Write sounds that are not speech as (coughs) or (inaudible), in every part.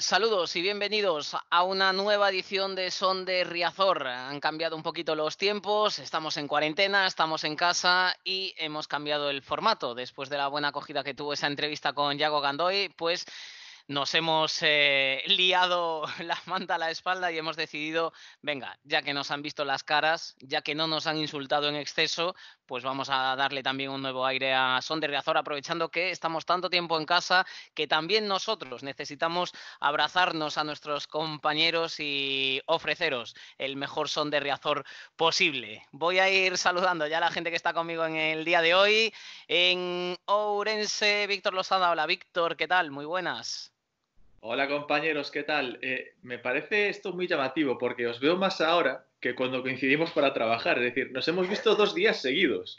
Saludos y bienvenidos a una nueva edición de Son de Riazor. Han cambiado un poquito los tiempos, estamos en cuarentena, estamos en casa y hemos cambiado el formato. Después de la buena acogida que tuvo esa entrevista con Yago Gandoy, pues nos hemos eh, liado (laughs) la manta a la espalda y hemos decidido, venga, ya que nos han visto las caras, ya que no nos han insultado en exceso, pues vamos a darle también un nuevo aire a Son de Riazor, aprovechando que estamos tanto tiempo en casa que también nosotros necesitamos abrazarnos a nuestros compañeros y ofreceros el mejor Son de Riazor posible. Voy a ir saludando ya a la gente que está conmigo en el día de hoy. En Ourense, Víctor Lozada, hola Víctor, ¿qué tal? Muy buenas. Hola compañeros, ¿qué tal? Eh, me parece esto muy llamativo porque os veo más ahora que cuando coincidimos para trabajar. Es decir, nos hemos visto dos días seguidos.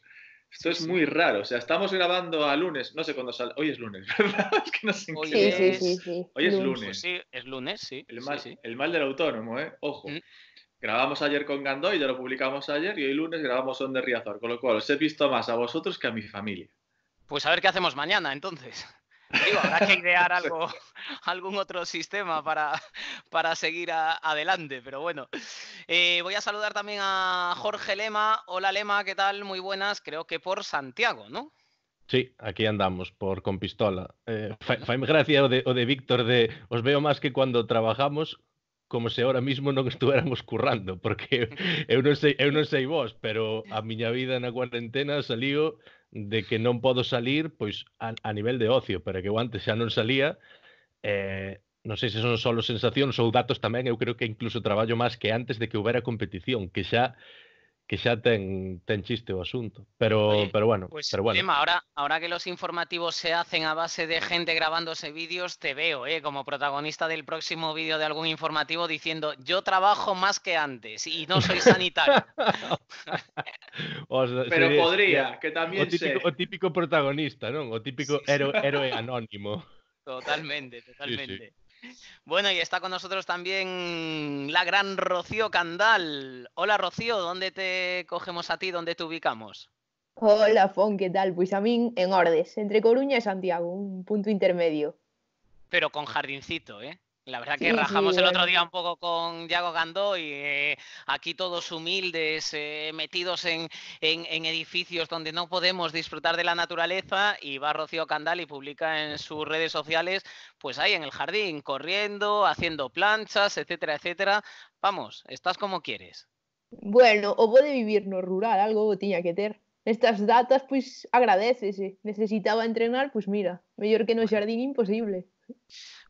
Esto es muy raro. O sea, estamos grabando a lunes. No sé cuándo sale. Hoy es lunes, (laughs) ¿verdad? Es que no sé Hoy, Sí, sí, sí. Hoy es lunes. Pues sí, es lunes, sí. El mal, del autónomo, ¿eh? Ojo. Mm. Grabamos ayer con Gandoy, ya lo publicamos ayer, y hoy lunes grabamos son de Riazor. Con lo cual, os he visto más a vosotros que a mi familia. Pues a ver qué hacemos mañana, entonces habrá que idear (laughs) algo, algún otro sistema para, para seguir adelante, pero bueno. Eh, voy a saludar también a Jorge Lema. Hola Lema, ¿qué tal? Muy buenas, creo que por Santiago, ¿no? Sí, aquí andamos, por con pistola. Eh, gracias o de, o de Víctor os veo más que cuando trabajamos, como si ahora mismo no estuviéramos currando, porque (laughs) eu non sei, vos, pero a miña vida en la cuarentena salió de que no puedo salir pues a, nivel de ocio, pero que antes ya no salía, eh, no sé si son solo sensaciones o datos también yo creo que incluso trabajo más que antes de que hubiera competición, que ya que xa ten ten chiste o asunto, pero pero bueno, pues, pero bueno. ahora ahora que los informativos se hacen a base de gente grabándose vídeos, te veo, eh, como protagonista del próximo vídeo de algún informativo diciendo, "Yo trabajo más que antes y no soy sanitario." (laughs) Pero podría, que también o típico, O típico protagonista, ¿no? O típico (laughs) Héroe, anónimo. Totalmente, totalmente. Bueno, y está con nosotros también la gran Rocío Candal. Hola Rocío, ¿dónde te cogemos a ti? ¿Dónde te ubicamos? Hola Fon, ¿qué tal? pues a mí en Ordes, entre Coruña y Santiago, un punto intermedio. Pero con jardincito, ¿eh? La verdad que rajamos el otro eh. día un poco con Diago Gandó y eh, aquí todos humildes, eh, metidos en, edificios donde no podemos disfrutar de la naturaleza y va Rocío Candal y publica en sus redes sociales, pues ahí en el jardín, corriendo, haciendo planchas, etcétera, etcétera. Vamos, estás como quieres. Bueno, o puede vivirnos rural, algo tenía que tener. Estas datas, pues agradeces. Necesitaba entrenar, pues mira, mejor que no es jardín imposible.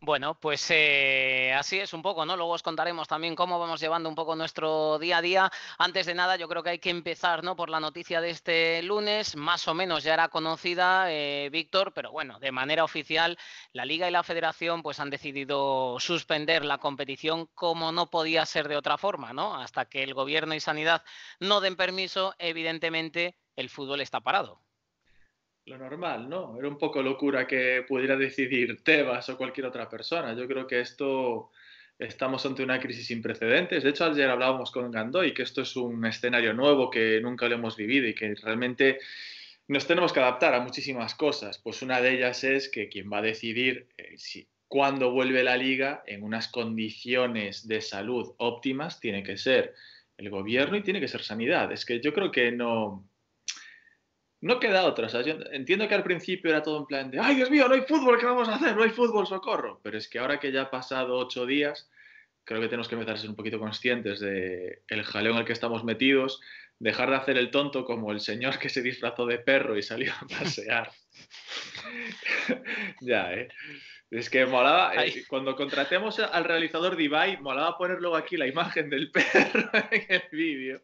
Bueno, pues eh, así es un poco, ¿no? Luego os contaremos también cómo vamos llevando un poco nuestro día a día. Antes de nada, yo creo que hay que empezar, ¿no? Por la noticia de este lunes, más o menos ya era conocida, eh, Víctor, pero bueno, de manera oficial, la Liga y la Federación pues han decidido suspender la competición como no podía ser de otra forma, ¿no? Hasta que el Gobierno y Sanidad no den permiso, evidentemente el fútbol está parado lo normal, ¿no? Era un poco locura que pudiera decidir Tebas o cualquier otra persona. Yo creo que esto estamos ante una crisis sin precedentes. De hecho, ayer hablábamos con Gandoy que esto es un escenario nuevo que nunca lo hemos vivido y que realmente nos tenemos que adaptar a muchísimas cosas. Pues una de ellas es que quien va a decidir eh, si, cuándo vuelve la liga en unas condiciones de salud óptimas tiene que ser el gobierno y tiene que ser sanidad. Es que yo creo que no, no queda otra. entiendo que al principio era todo un plan de, ay Dios mío, no hay fútbol, ¿qué vamos a hacer? No hay fútbol, socorro. Pero es que ahora que ya ha pasado ocho días, creo que tenemos que empezar a ser un poquito conscientes de el jaleo en el que estamos metidos, dejar de hacer el tonto como el señor que se disfrazó de perro y salió a pasear. (laughs) ya, ¿eh? Es que molaba, eh, cuando contratemos al realizador de molaba poner luego aquí la imagen del perro (laughs) en el vídeo.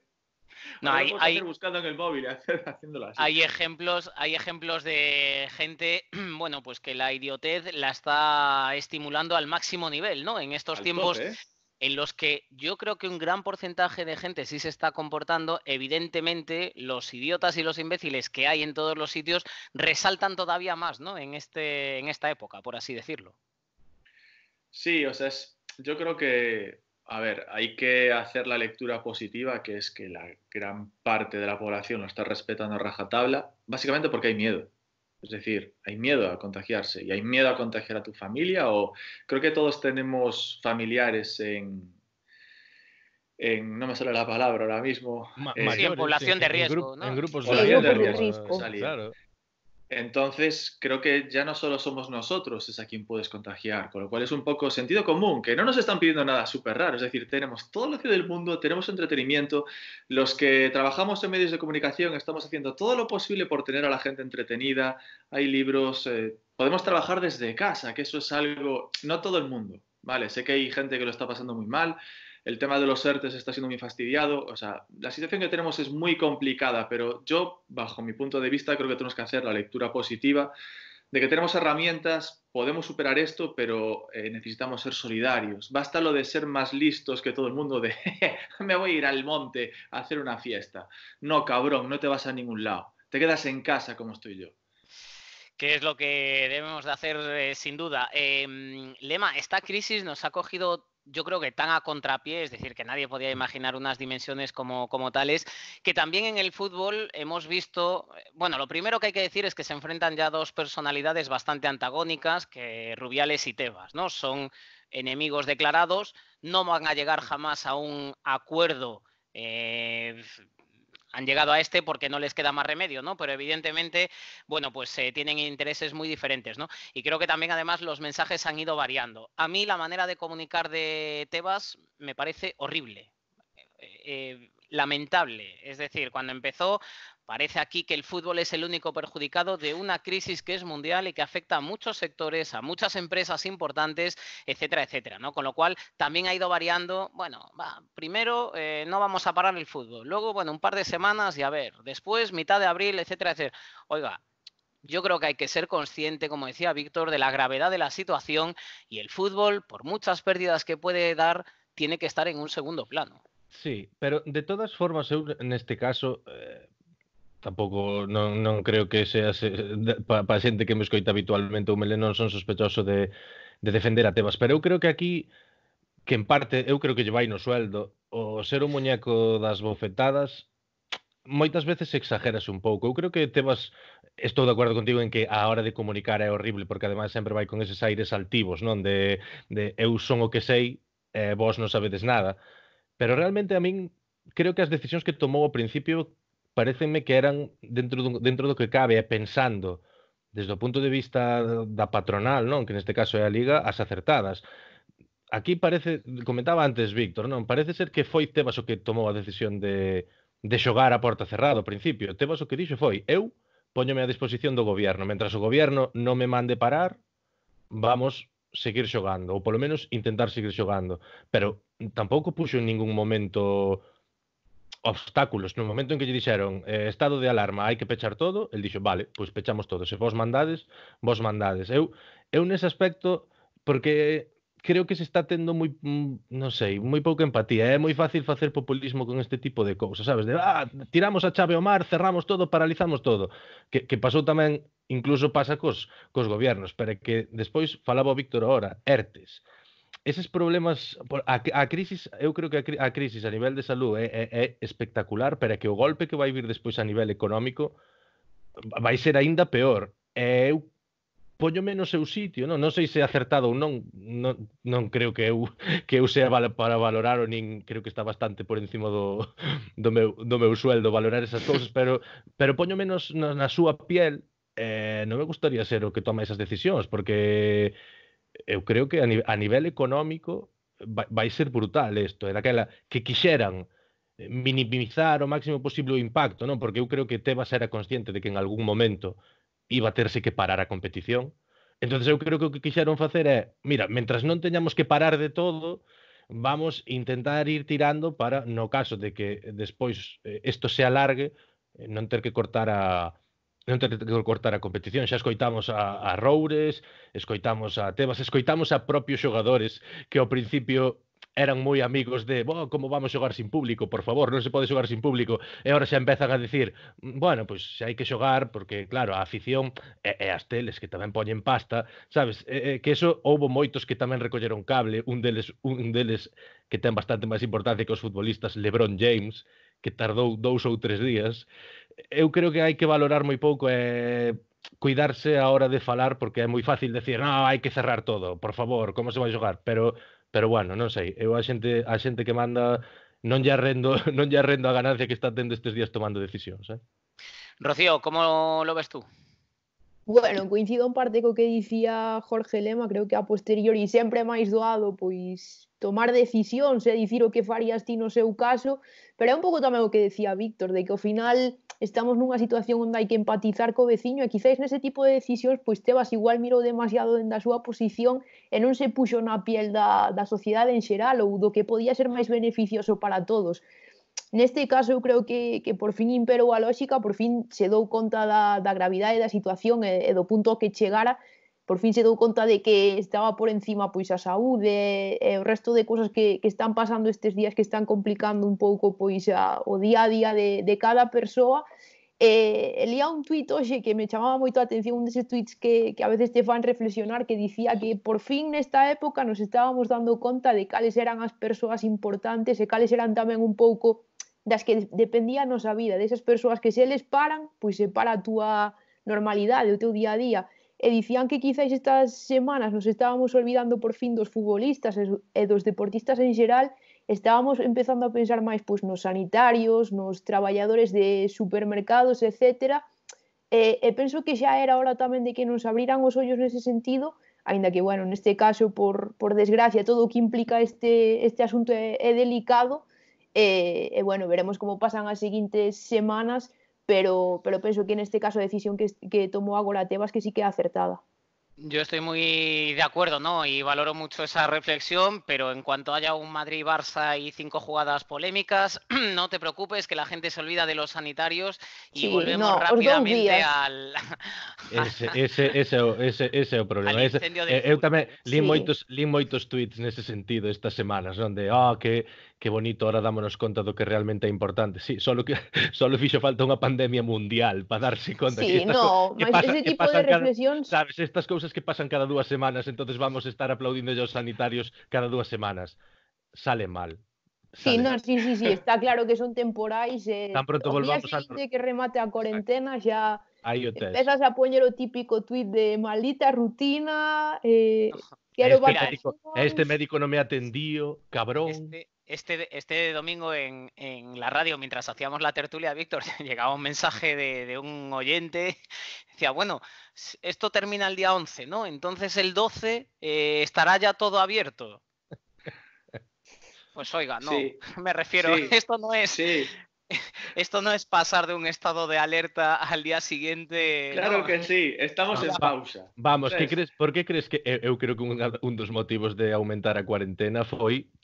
No, hay, buscando el móvil, (laughs) Hay ejemplos, hay ejemplos de gente, (clears throat) bueno, pues que la idiotez la está estimulando al máximo nivel, ¿no? En estos tiempos. en los que yo creo que un gran porcentaje de gente sí se está comportando, evidentemente los idiotas y los imbéciles que hay en todos los sitios resaltan todavía más, ¿no? En, este, en esta época, por así decirlo. Sí, o sea, yo creo que a ver, hay que hacer la lectura positiva, que es que la gran parte de la población lo está respetando a rajatabla, básicamente porque hay miedo. Es decir, hay miedo a contagiarse y hay miedo a contagiar a tu familia o creo que todos tenemos familiares en... no me sale la palabra ahora mismo. en población de riesgo, ¿no? En grupos de, riesgo. riesgo. Claro. Entonces, creo que ya no solo somos nosotros es a quien puedes contagiar, con lo cual es un poco sentido común, que no nos están pidiendo nada súper raro. Es decir, tenemos todo lo que del mundo, tenemos entretenimiento, los que trabajamos en medios de comunicación estamos haciendo todo lo posible por tener a la gente entretenida, hay libros, eh, podemos trabajar desde casa, que eso es algo, no todo el mundo, ¿vale? Sé que hay gente que lo está pasando muy mal, el tema de los ERTES está siendo muy fastidiado. O sea, la situación que tenemos es muy complicada, pero yo, bajo mi punto de vista, creo que tenemos que hacer la lectura positiva de que tenemos herramientas, podemos superar esto, pero eh, necesitamos ser solidarios. Basta lo de ser más listos que todo el mundo, de (laughs) me voy a ir al monte a hacer una fiesta. No, cabrón, no te vas a ningún lado. Te quedas en casa como estoy yo. ¿Qué es lo que debemos de hacer eh, sin duda? Em, Lema, esta crisis nos ha cogido yo creo que tan a contrapié, es decir, que nadie podía mm. imaginar unas dimensiones como, como tales, que también en el fútbol hemos visto, eh, bueno, lo primero que hay que decir es que se enfrentan ya dos personalidades bastante antagónicas, que Rubiales y Tebas, ¿no? Son enemigos declarados, no van a llegar mm. jamás a un acuerdo eh, han llegado a este porque no les queda más remedio, ¿no? Pero evidentemente, bueno, pues eh, tienen intereses muy diferentes, ¿no? Y creo que también además los mensajes han ido variando. A mí la manera de comunicar de Tebas me parece horrible. Eh, eh, lamentable. Es decir, cuando empezó, Parece aquí que el fútbol es el único perjudicado de una crisis que es mundial y que afecta a muchos sectores, a muchas empresas importantes, etcétera, etcétera, ¿no? Con lo cual también ha ido variando, bueno, va, primero eh, no vamos a parar el fútbol, luego, bueno, un par de semanas y a ver, después mitad de abril, etcétera, etcétera. Oiga, yo creo que hay que ser consciente, como decía Víctor, de la gravedad de la situación y el fútbol, por muchas pérdidas que puede dar, tiene que estar en un segundo plano. Sí, pero de todas formas, en este caso, eh, tampouco non, non creo que seas para pa xente que me escoita habitualmente o Mele non son sospechoso de, de defender a Tebas, pero eu creo que aquí que en parte eu creo que lle vai no sueldo o ser o muñeco das bofetadas moitas veces exageras un pouco. Eu creo que Tebas estou de acordo contigo en que a hora de comunicar é horrible porque ademais sempre vai con eses aires altivos, non? De, de eu son o que sei, eh, vos non sabedes nada. Pero realmente a min creo que as decisións que tomou ao principio pareceme que eran dentro do, dentro do que cabe pensando desde o punto de vista da patronal, non, que neste caso é a liga, as acertadas. Aquí parece, comentaba antes Víctor, non, parece ser que foi Tebas o que tomou a decisión de de xogar a porta cerrada ao principio. Tebas o que dixo foi: "Eu póñome a disposición do goberno, mentras o goberno non me mande parar, vamos seguir xogando, ou polo menos intentar seguir xogando, pero tampouco puxo en ningún momento obstáculos. No momento en que lle dixeron eh, estado de alarma, hai que pechar todo, el dixo, vale, pois pues pechamos todo. Se vos mandades, vos mandades. Eu, eu nese aspecto, porque creo que se está tendo moi, mm, non sei, moi pouca empatía. Eh? É moi fácil facer populismo con este tipo de cousas, sabes? De, ah, tiramos a chave ao mar, cerramos todo, paralizamos todo. Que, que pasou tamén, incluso pasa cos, cos gobiernos, pero que despois falaba o Víctor ahora, ERTES eses problemas a, a crisis, eu creo que a, a crisis a nivel de salud é, é, é espectacular, pero é que o golpe que vai vir despois a nivel económico vai ser aínda peor. E eh, eu poñome no seu sitio, non, non sei se é acertado ou non, non, non creo que eu (laughs) que eu sea para valorar ou nin creo que está bastante por encima do, (laughs) do, meu, do meu sueldo valorar esas cousas, pero pero poñome menos na, na súa piel eh, non me gustaría ser o que toma esas decisións, porque eu creo que a, nivel, a nivel económico vai, vai ser brutal isto, era aquela que quixeran eh, minimizar o máximo posible o impacto, non? Porque eu creo que Tebas era consciente de que en algún momento iba a terse que parar a competición. Entonces eu creo que o que quixeron facer é, mira, mentras non teñamos que parar de todo, vamos intentar ir tirando para no caso de que despois isto eh, se alargue, eh, non ter que cortar a non ter que cortar a competición. Xa escoitamos a, a Roures, escoitamos a Tebas, escoitamos a propios xogadores que ao principio eran moi amigos de, bo, como vamos xogar sin público, por favor, non se pode xogar sin público. E agora xa empezan a dicir, bueno, pois hai que xogar porque, claro, a afición e, e as teles que tamén poñen pasta, sabes, e, e, que eso houbo moitos que tamén recolleron cable, un deles, un deles que ten bastante máis importancia que os futbolistas, LeBron James, que tardou dous ou tres días, eu creo que hai que valorar moi pouco e eh, cuidarse a hora de falar porque é moi fácil decir, "No, hai que cerrar todo, por favor, como se vai xogar?", pero pero bueno, non sei, eu a xente a xente que manda non lle arrendo, (laughs) non lle arrendo a ganancia que está tendo estes días tomando decisións, eh. Rocío, como lo ves tú? Bueno, coincido en parte co que dicía Jorge Lema, creo que a posteriori sempre máis doado pois tomar decisións e dicir o que farías ti no seu caso, pero é un pouco tamén o que decía Víctor, de que ao final estamos nunha situación onde hai que empatizar co veciño e quizáis nese tipo de decisións pois Tebas igual mirou demasiado dende a súa posición e non se puxo na piel da, da sociedade en xeral ou do que podía ser máis beneficioso para todos. Neste caso, eu creo que, que por fin imperou a lógica, por fin se dou conta da, da gravidade da situación e, e do punto que chegara por fin se dou conta de que estaba por encima pois a saúde e o resto de cousas que, que están pasando estes días que están complicando un pouco pois a, o día a día de, de cada persoa E eh, lia un tuit hoxe que me chamaba moito a atención un deses tuits que, que a veces te fan reflexionar que dicía que por fin nesta época nos estábamos dando conta de cales eran as persoas importantes e cales eran tamén un pouco das que dependía a nosa vida, desas persoas que se les paran, pois se para a túa normalidade, o teu día a día e dicían que quizáis estas semanas nos estábamos olvidando por fin dos futbolistas e dos deportistas en xeral, estábamos empezando a pensar máis pois, nos sanitarios, nos traballadores de supermercados, etc. E, e penso que xa era hora tamén de que nos abriran os ollos nese sentido, aínda que, bueno, neste caso, por, por desgracia, todo o que implica este, este asunto é, é delicado, e, e, bueno, veremos como pasan as seguintes semanas, pero, pero pienso que en este caso la decisión que, que tomó Ágora Tebas que sí que acertada. Yo estoy muy de acuerdo, ¿no? Y valoro mucho esa reflexión, pero en cuanto haya un Madrid-Barça y cinco jugadas polémicas, (clears throat) no te preocupes, que la gente se olvida de los sanitarios y volvemos rápidamente ¿eh? al... ese, ese, ese, ese problema. (laughs) Ese, eh, sentido estas semanas, donde... ah, que que bonito, ahora dámonos conta do que realmente é importante. Sí, solo que (laughs) solo fixo falta unha pandemia mundial para darse conta sí, que estas, no, que pasa, ese tipo que de reflexións... Cada, sabes, estas cousas que pasan cada dúas semanas, entonces vamos a estar aplaudindo aos sanitarios cada dúas semanas. Sale mal. Sí, no, sí, sí, sí, está claro que son temporais. Eh, Tan pronto volvamos a... que remate a cuarentena xa Aí o tes. Empezas a poñer o típico tuit de maldita rutina, eh, quero este médico, este médico non me atendío, cabrón. Este, Este, este, domingo en, la radio, mientras hacíamos la tertulia, Víctor, (laughs) llegaba un mensaje de, un oyente. (laughs) Decía, bueno, esto termina el día 11, ¿no? Entonces el 12 eh, estará ya todo abierto. (laughs) Pues oiga, no, me refiero, esto no es, (laughs) esto no es pasar de un estado de alerta al día siguiente. Claro que sí, estamos ah, en pausa. Vamos, ¿qué crees? por qué crees que yo eh, creo que un, de dos motivos de aumentar a cuarentena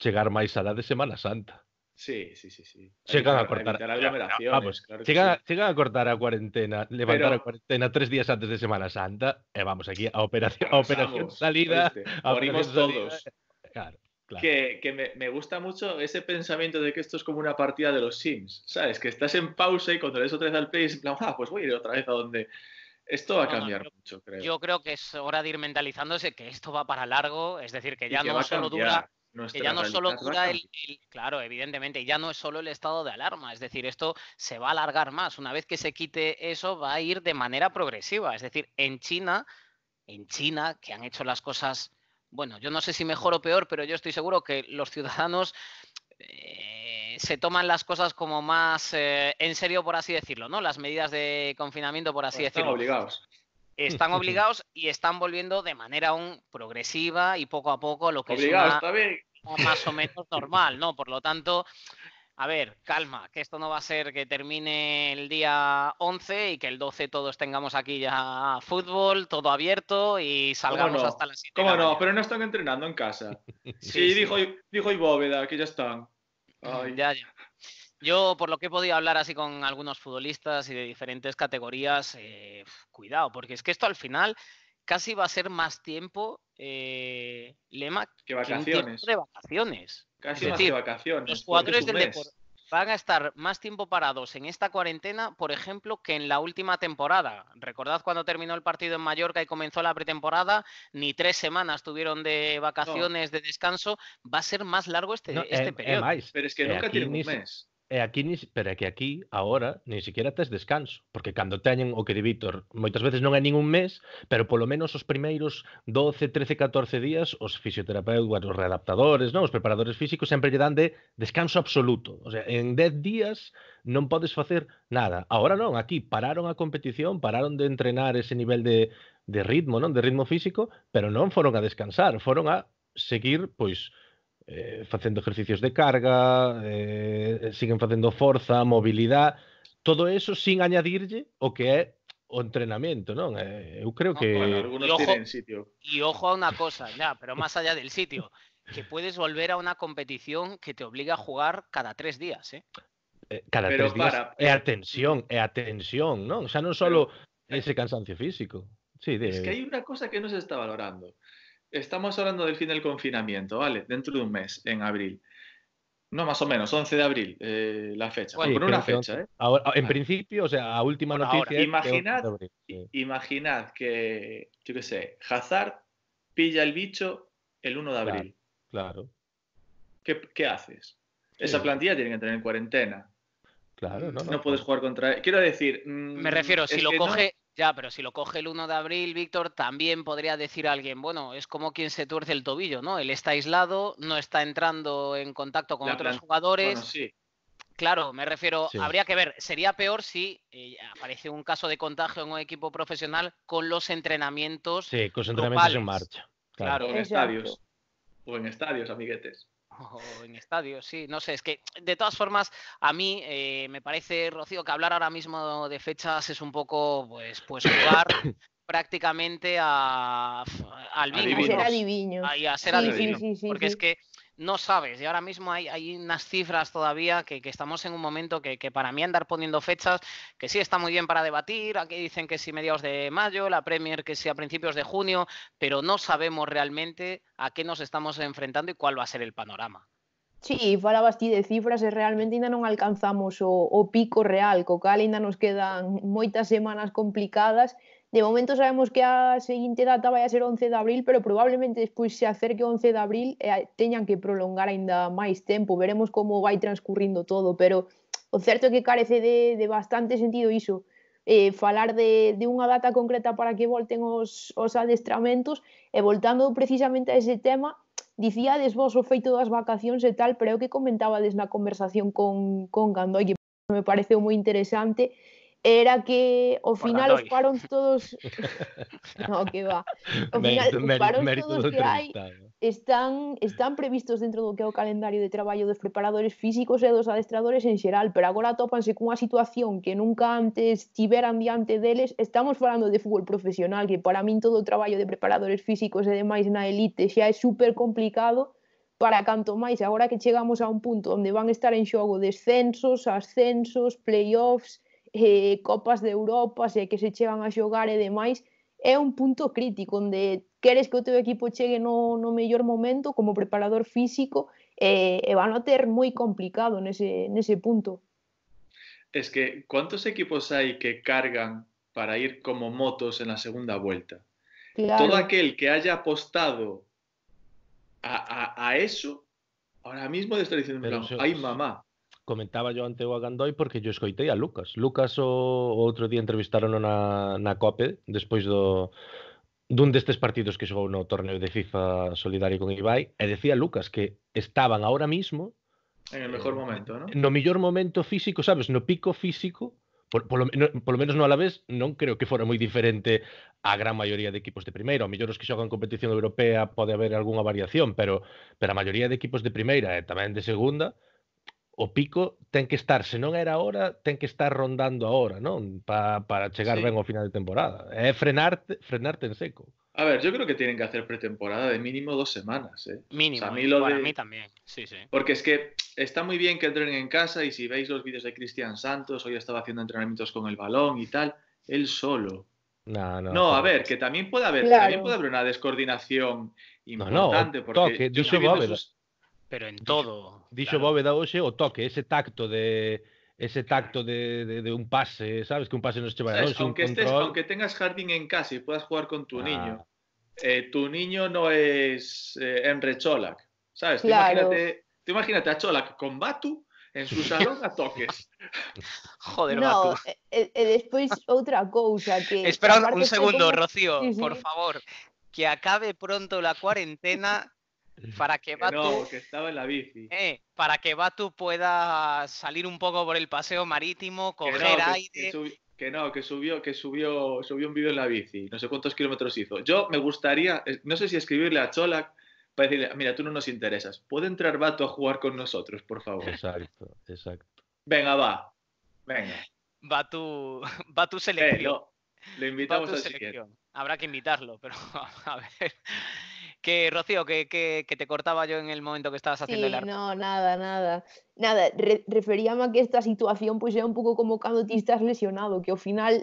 llegar más a la de Semana Santa. Sí, sí, sí, sí. a cortar. Vamos, claro llegan a cortar a cuarentena, levantar a cuarentena tres días antes de Semana Santa, e vamos aquí a operación, salida. abrimos todos. Eh, claro. Que, me, gusta mucho ese pensamiento de que esto es como una partida de los Sims, ¿sabes? Que estás en pausa y cuando le das otra vez al play ah, pues voy a ir otra vez a donde... Esto va a cambiar mucho, creo. Yo creo que es hora de ir mentalizándose que esto va para largo, es decir, que ya no solo dura... ya no solo dura el, Claro, evidentemente, ya no es solo el estado de alarma, es decir, esto se va a alargar más. Una vez que se quite eso, va a ir de manera progresiva. Es decir, en China, en China, que han hecho las cosas bueno, yo no sé si mejor o peor, pero yo estoy seguro que los ciudadanos eh, se toman las cosas como más eh, en serio, por así decirlo, ¿no? Las medidas de confinamiento, por así pues decirlo. están obligados. Están (laughs) obligados y están volviendo de manera aún progresiva y poco a poco lo que es (laughs) más o menos normal, ¿no? Por lo tanto, a ver, calma, que esto no va a ser que termine el día 11 y que el 12 todos tengamos aquí ya fútbol, todo abierto y salgamos hasta las 7. ¿Cómo no? Pero no están entrenando en casa. (laughs) sí, dijo, dijo Ibóveda que ya están. Ya, ya. Yo, por lo que he podido hablar así con algunos futbolistas y de diferentes categorías, eh, cuidado, porque es que esto al final casi va a ser más tiempo, eh, Lema, que vacaciones. de vacaciones. Casi de vacaciones. Los jugadores del deporte van a estar más tiempo parados en esta cuarentena, por ejemplo, que en la última temporada. Recordad cuando terminó el partido en Mallorca y comenzó la pretemporada, ni tres semanas tuvieron de vacaciones, de descanso. Va a ser más largo este, este em, periodo. Em, Pero es que eh, nunca tiene un mes. e eh, aquí ni, pero é que aquí agora nin siquiera tes descanso, porque cando teñen o que di Víctor, moitas veces non é nin un mes, pero polo menos os primeiros 12, 13, 14 días os fisioterapeutas, os readaptadores, non, os preparadores físicos sempre lle dan de descanso absoluto. O sea, en 10 días non podes facer nada. Agora non, aquí pararon a competición, pararon de entrenar ese nivel de de ritmo, non, de ritmo físico, pero non foron a descansar, foron a seguir pois Eh, haciendo ejercicios de carga, eh, siguen facendo fuerza, movilidad todo eso sin añadirle o que entrenamiento, ¿no? Eh, creo que... y ojo, sitio. Y ojo a una cosa, ya, pero más allá del sitio, que puedes volver a una competición que te obliga a jugar cada tres días, ¿eh? cada tres días. Para, atención atención, o sea, no solo ese cansancio físico. Sí, Es que hay una cosa que no se está valorando estamos hablando del fin del confinamiento, ¿vale? Dentro de un mes, en abril. No, más o menos, 11 de abril, eh, la fecha. Bueno, por una fecha, ¿eh? Ahora, en principio, o sea, a última noticia. Ahora, imaginad, que, yo qué sé, Hazard pilla el bicho el 1 de abril. Claro. ¿Qué, haces? Esa plantilla tiene que tener en cuarentena. Claro, no, no, puedes jugar contra él. Quiero decir. Mm, Me refiero, si lo coge. Ya, pero si lo coge el 1 de abril, Víctor, también podría decir a alguien, bueno, es como quien se tuerce el tobillo, ¿no? Él está aislado, no está entrando en contacto con otros jugadores. Claro, me refiero, habría que ver, sería peor si eh, aparece un caso de contagio en un equipo profesional con los entrenamientos. Sí, con los entrenamientos en marcha. Claro, en estadios. O en estadios, amiguetes. O en estadio, sí, no sé, es que de todas formas a mí eh, me parece, Rocío, que hablar ahora mismo de fechas es un poco, pues, pues jugar (coughs) prácticamente a, al ser y a ser sí, porque es que no sabes. Y ahora mismo hay, unas cifras todavía que, estamos en un momento que, para mí andar poniendo fechas, que sí está muy bien para debatir. Aquí dicen que sí mediados de mayo, la Premier que sí a principios de junio, pero no sabemos realmente a qué nos estamos enfrentando y cuál va a ser el panorama. Sí, para ti de cifras es realmente ainda no alcanzamos o, pico real, co nos quedan moitas semanas complicadas De momento sabemos que a seguinte data vai a ser 11 de abril, pero probablemente despois se acerque 11 de abril eh, teñan que prolongar aínda máis tempo. Veremos como vai transcurrindo todo, pero o certo é que carece de, de bastante sentido iso. Eh, falar de, de unha data concreta para que volten os, os adestramentos e voltando precisamente a ese tema, dicíades vos o feito das vacacións e tal, pero é o que comentabades na conversación con, con Gandoi, que me pareceu moi interesante, era que ao final os paron todos (laughs) no, que va ao final os paron mérito, todos que hai eh. están, están previstos dentro do que é o calendario de traballo dos preparadores físicos e dos adestradores en xeral pero agora topanse cunha situación que nunca antes tiveran diante deles estamos falando de fútbol profesional que para min todo o traballo de preparadores físicos e demais na elite xa é super complicado para canto máis agora que chegamos a un punto onde van estar en xogo descensos, ascensos, playoffs, Eh, copas de Europa, que se chegan a xogar y e demás, es un punto crítico donde quieres que o equipo llegue no, no mellor momento como preparador físico e, e van a ter muy complicado en ese punto. Es que, ¿cuántos equipos hay que cargan para ir como motos en la segunda vuelta? Todo aquel que haya apostado a, eso, ahora mismo le está diciendo, ¡Ay mamá. comentaba yo ante o Agandoi porque yo escoitei a Lucas. Lucas o, o outro día entrevistaron na, na COPE despois do dun destes partidos que xogou no torneo de FIFA solidario con Ibai, e decía Lucas que estaban ahora mismo en el mejor momento, ¿no? No mellor momento físico, sabes, no pico físico, por, por, lo, no, por lo menos no a la vez, non creo que fora moi diferente a gran maioría de equipos de primeira. O mellor os que xogan competición europea pode haber algunha variación, pero, pero a maioría de equipos de primeira e tamén de segunda, o pico ten que estar, si no era ahora, ten que estar rondando ahora, ¿no? para llegar vengo ben final de temporada. frenarte, frenarte en seco. A ver, yo creo que tienen que hacer pretemporada de mínimo dos semanas, ¿eh? Mínimo, a mí para mí también, sí, sí. Porque es que está muy bien que entrenen en casa y si veis los vídeos de Cristian Santos, hoy estaba haciendo entrenamientos con el balón y tal, él solo. No, no. No, a ver, que también puede haber, también puede haber una descoordinación importante. porque yo, yo, pero en todo. Dicho Bobeda, o toque, ese tacto de ese tacto de, un pase, sabes que un pase no es llevar Aunque, estés, aunque tengas jardín en casa y puedas jugar con tu niño, ah. eh, tu niño no es eh, Cholak, ¿sabes? Te imagínate, te a Cholak con Batu en su salón a toques. (laughs) Joder, no, Batu. Eh, eh, e, Espera un segundo, Rocío, por favor, que acabe pronto la cuarentena para que, Batu, no, que estaba en la bici. Eh, para que Batu pueda salir un poco por el paseo marítimo, coger que no, que, aire. Que, no, que subió, que subió, subió un vídeo en la bici, no sé cuántos kilómetros hizo. Yo me gustaría, eh, no sé si escribirle a Cholak para decirle, mira, tú no nos interesas, puede entrar Batu a jugar con nosotros, por favor. Exacto, exacto. Venga, va. Venga. Batu, (laughs) Batu selección. Eh, invitamos a Habrá que invitarlo, pero (laughs) a ver. Que, Rocío, que, que, que, te cortaba yo en el momento que estabas haciendo sí, el arte. No, nada, nada. Nada, re referíame a que esta situación pues, é un pouco como cuando te estás lesionado, que ao final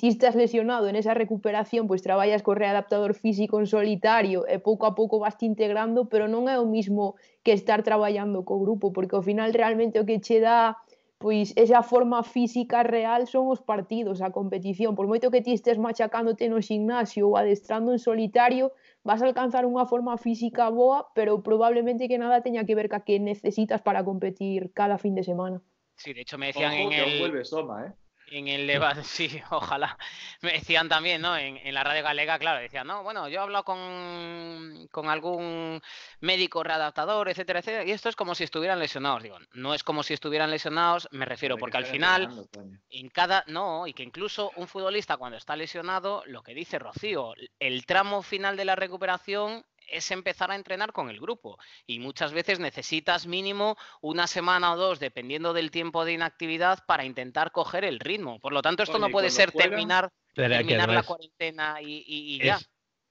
ti estás lesionado en esa recuperación, pues, traballas co readaptador físico en solitario e pouco a pouco vas te integrando, pero non é o mismo que estar traballando co grupo, porque ao final realmente o que che dá pois esa forma física real son os partidos, a competición. Por moito que ti estés machacándote no gimnasio ou adestrando en solitario, vas a alcanzar una forma física boa, pero probablemente que nada tenga que ver con que necesitas para competir cada fin de semana. Sí, de hecho me decían ¿eh? En el Levante, (laughs) sí, ojalá. Me decían también, ¿no? En, en, la radio galega, claro, decían, no, bueno, yo he hablado con, con algún médico readaptador, etcétera, etcétera, y esto es como si estuvieran lesionados. Digo, no es como si estuvieran lesionados, me refiero, porque al final, en cada. No, y que incluso un futbolista cuando está lesionado, lo que dice Rocío, el tramo final de la recuperación es empezar a entrenar con el grupo. Y muchas veces necesitas mínimo una semana o dos, dependiendo del tiempo de inactividad, para intentar coger el ritmo. Por lo tanto, esto no puede ser terminar, terminar la cuarentena y, ya.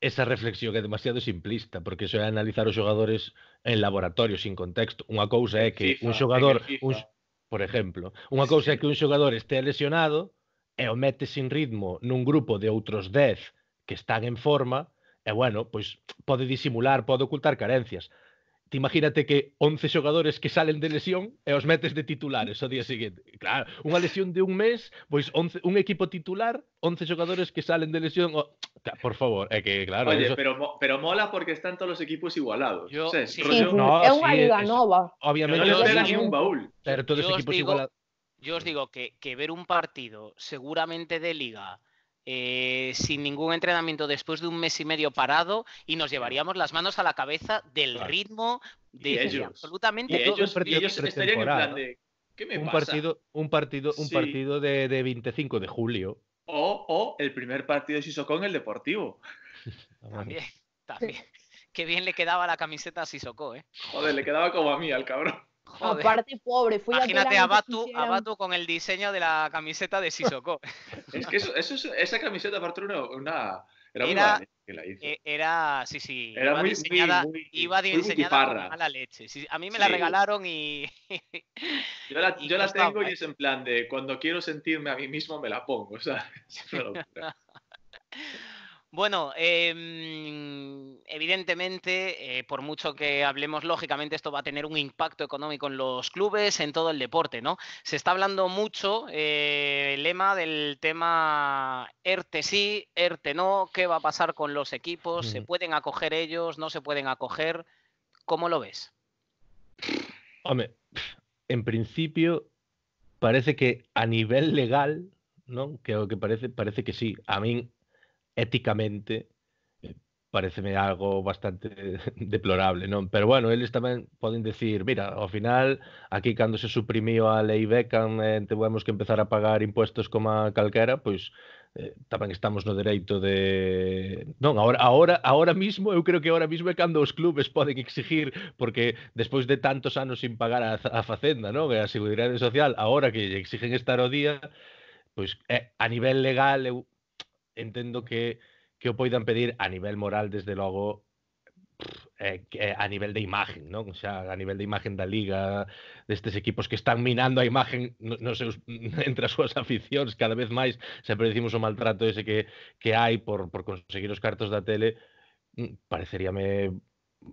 esa reflexión que es demasiado simplista, porque eso a analizar los jugadores... en laboratorio sin contexto. ...una cosa es que un jugador... por ejemplo... ...una cosa es que un jugador esté lesionado e o mete sin ritmo en un grupo de otros 10 que están en forma e, bueno, pues puede disimular, puede ocultar carencias. Te imagínate que 11 jugadores que salen de lesión e os metes de titulares al día siguiente. Claro, una lesión de un mes, pues 11, un equipo titular, 11 jugadores que salen de lesión... por favor, es que claro... Oye, pero, pero mola porque están todos los equipos igualados. Yo, sí. liga Obviamente... No ni un baúl. Pero todos los equipos igualados. Yo os digo que, que ver un partido seguramente de liga eh, sin ningún entrenamiento después de un mes y medio parado y nos llevaríamos las manos a la cabeza del ritmo de, absolutamente ellos, estarían en plan un partido un partido un partido de, 25 de julio o, el primer partido de Sissoko en el Deportivo (laughs) también también qué bien le quedaba la camiseta a Sissoko eh joder le quedaba como a mí al cabrón Aparte, pobre, fui Imagínate a, Batu, a Batu con el diseño de la camiseta de Sissoko. (laughs) es que eso, eso, esa camiseta, aparte, era una era, muy ¿eh? que la hizo. E, era sí, sí. Era iba muy, diseñada, muy, iba diseñada a la leche. a mí me la regalaron (laughs) y. yo la, tengo y es en plan de cuando quiero sentirme a mí mismo me la pongo. O (laughs) sea, es una locura. Bueno, em, evidentemente, eh, por mucho que hablemos, lógicamente esto va a tener un impacto económico en los clubes, en todo el deporte, ¿no? Se está hablando mucho, eh, el Lema, del tema ERTE sí, ERTE no, qué va a pasar con los equipos, se pueden acoger ellos, no se pueden acoger, ¿cómo lo ves? Hombre, en principio parece que a nivel legal, ¿no? Creo que parece, parece que sí. A mí éticamente eh, pareceme algo bastante (laughs) deplorable, non? Pero bueno, eles tamén poden decir, mira, ao final aquí cando se suprimiu a lei Beckham eh, tivemos que empezar a pagar impuestos como a calquera, pois eh, tamén estamos no dereito de non, agora agora agora mismo eu creo que agora mismo é cando os clubes poden exigir porque despois de tantos anos sin pagar a, a facenda, non? E a seguridade social, agora que exigen estar ao día, pois eh, a nivel legal eu entendo que que o poidan pedir a nivel moral, desde logo, eh, eh, a nivel de imagen, non? Xa a nivel de imagen da liga, destes equipos que están minando a imagen nos no seus (laughs) entre as súas aficións cada vez máis, sempre decimos o maltrato ese que que hai por por conseguir os cartos da tele, mm, pareceríame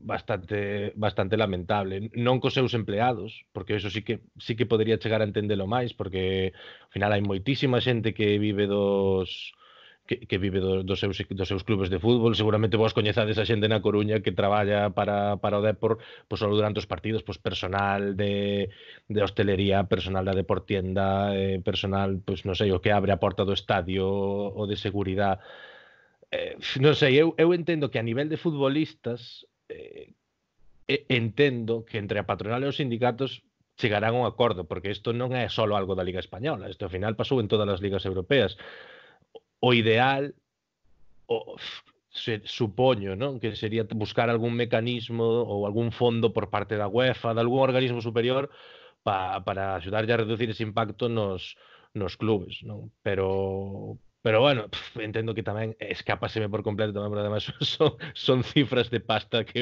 bastante bastante lamentable, non cos seus empleados, porque eso sí que sí que podería chegar a entendelo máis, porque ao final hai moitísima xente que vive dos que, que vive do, dos, seus, dos seus clubes de fútbol. Seguramente vos coñezades a xente na Coruña que traballa para, para o Depor pois, pues, durante os partidos, pois, personal de, de hostelería, personal da deportienda, eh, personal, pois, non sei, o que abre a porta do estadio o de seguridade. Eh, non sei, eu, eu entendo que a nivel de futbolistas eh, entendo que entre a patronal e os sindicatos chegarán a un acordo, porque isto non é só algo da Liga Española, isto ao final pasou en todas as ligas europeas. o ideal, o, ¿no? que sería buscar algún mecanismo o algún fondo por parte de la UEFA, de algún organismo superior para para ya a reducir ese impacto nos, los clubes, Pero Pero bueno, entiendo que también, escapaseme por completo pero además (laughs) son, son cifras de pasta que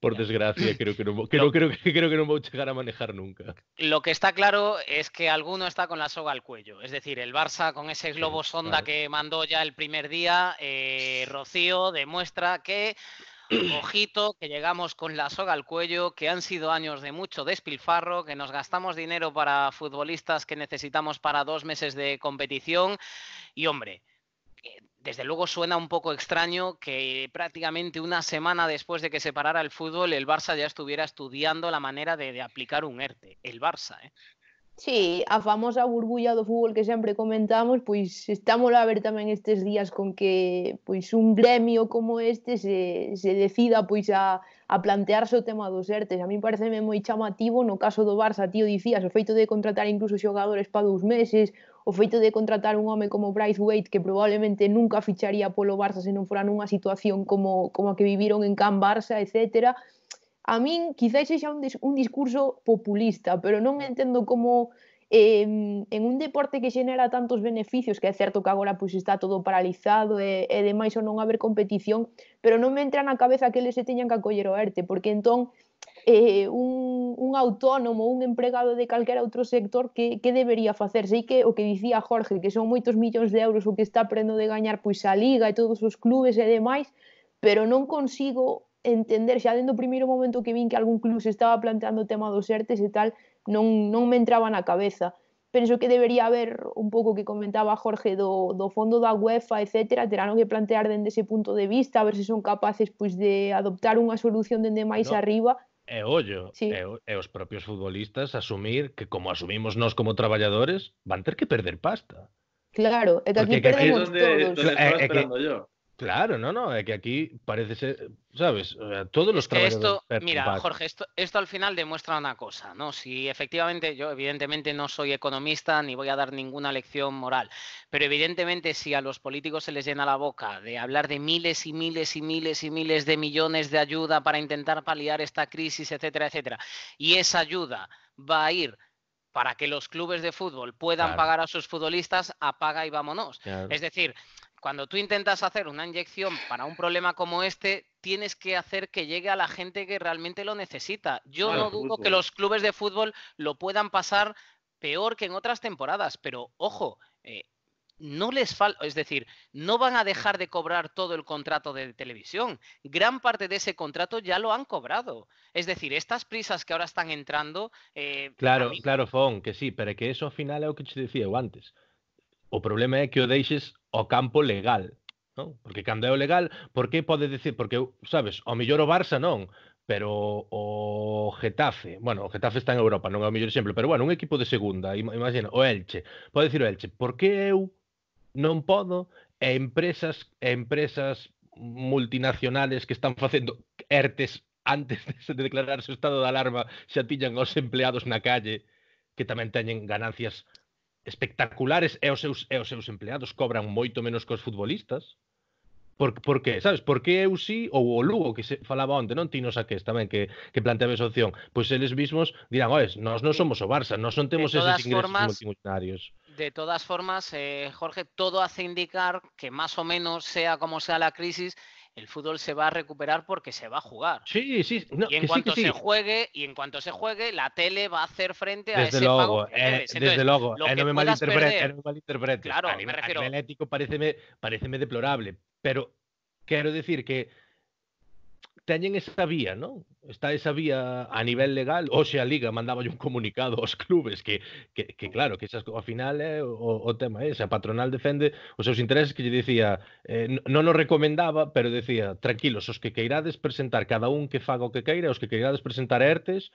por desgracia, creo que, no, creo, que no voy a llegar a manejar nunca. Lo que está claro es que alguno está con la soga al cuello. Es decir, el Barça con ese globo sonda que mandó ya el primer día, eh, Rocío demuestra que, ojito, que llegamos con la soga al cuello, que han sido años de mucho despilfarro, que nos gastamos dinero para futbolistas que necesitamos para dos meses de competición. Y hombre, eh, desde luego suena un poco extraño que prácticamente una semana después de que se parara el fútbol, el Barça ya estuviera estudiando la manera de, aplicar un ERTE. El Barça, ¿eh? Sí, a famosa burbuja do fútbol que siempre comentamos, pues estamos a ver también estos días con que pues un gremio como este se, decida pues a, plantearse el tema de dos ERTES. A mí me parece muy llamativo, no caso do Barça, tío, decías, el feito de contratar incluso jugadores para dos meses, o feito de contratar un home como Bryce Wade que probablemente nunca ficharía polo Barça se non fora nunha situación como, como a que viviron en Can Barça, etc. A min quizáis sexa un, dis, un discurso populista, pero non entendo como eh, en un deporte que xenera tantos beneficios, que é certo que agora pois, está todo paralizado e, e demais ou non haber competición, pero non me entra na cabeza que eles se teñan que acoller o ERTE, porque entón eh, un, un autónomo, un empregado de calquera outro sector que, que debería facer? Sei que o que dicía Jorge, que son moitos millóns de euros o que está prendo de gañar pois a Liga e todos os clubes e demais, pero non consigo entender, xa dentro do primeiro momento que vin que algún club se estaba planteando o tema dos ERTES e tal, non, non me entraba na cabeza. Penso que debería haber un pouco que comentaba Jorge do, do fondo da UEFA, etcétera, terán que plantear dende ese punto de vista, a ver se son capaces pois de adoptar unha solución dende máis no. arriba é ollo, sí. e, e os propios futbolistas asumir que como asumimos nós como traballadores, van ter que perder pasta. Claro, é que aquí Porque perdemos que aquí donde, todos. Donde, donde eh, que, yo. Claro, no, no, que aquí parece ser, ¿sabes? Todos los es Esto, mira, Jorge, esto, al final demuestra una cosa, ¿no? Si efectivamente, yo evidentemente no soy economista ni voy a dar ninguna lección moral, pero evidentemente si a los políticos se les llena la boca de hablar de miles y miles y miles y miles de millones de ayuda para intentar paliar esta crisis, etcétera, etcétera, y esa ayuda va a ir para que los clubes de fútbol puedan pagar a sus futbolistas, apaga y vámonos. Es decir, cuando tú intentas hacer una inyección para un problema como este, tienes que hacer que llegue a la gente que realmente lo necesita. Yo no dudo que los clubes de fútbol lo puedan pasar peor que en otras temporadas, pero ojo, eh, no les falta, es decir, no van a dejar de cobrar todo el contrato de televisión. Gran parte de ese contrato ya lo han cobrado. Es decir, estas prisas que ahora están entrando. Eh, claro, claro, Fon, que sí, pero que eso al final es lo que te decía antes. O problema é que o deixes ao campo legal, non? Porque cando é o legal, por que pode decir, porque sabes, ao mellor o Barça non, pero o Getafe, bueno, o Getafe está en Europa, non é o mellor exemplo, pero bueno, un equipo de segunda, imagina, o Elche, pode dicir o Elche, por que eu non podo e empresas e empresas multinacionales que están facendo ERTES antes de declararse o estado de alarma xa tiñan os empleados na calle que tamén teñen ganancias espectaculares e os seus, e os seus empleados cobran moito menos que os futbolistas. Por, por que, sabes, por que eu si ou o Lugo que se falaba onte, non ti nos saques tamén que, que planteaba esa opción, pois eles mesmos dirán, oes, nós non somos o Barça, nós non temos esos ingresos formas, multimillonarios. De todas formas, eh, Jorge, todo hace indicar que más o menos sea como sea la crisis, el fútbol se va a recuperar porque se va a jugar. Sí, sí. No, y en cuanto se juegue, y en cuanto se juegue, la tele va a hacer frente a ese luego, eh, desde luego, eh, eh, no, me malinterprete, no Claro, a mí me refiero... a ético parece pareceme deplorable, pero quiero decir que teñen esa vía, non? Está esa vía a nivel legal. hoxe a Liga mandaba un comunicado aos clubes que, que, que claro, que esas, ao final é eh, o, o tema é, Eh? A patronal defende os seus intereses que lle dicía, eh, non o recomendaba, pero decía, tranquilos, os que queirades presentar, cada un que faga o que queira, os que queirades presentar ERTES,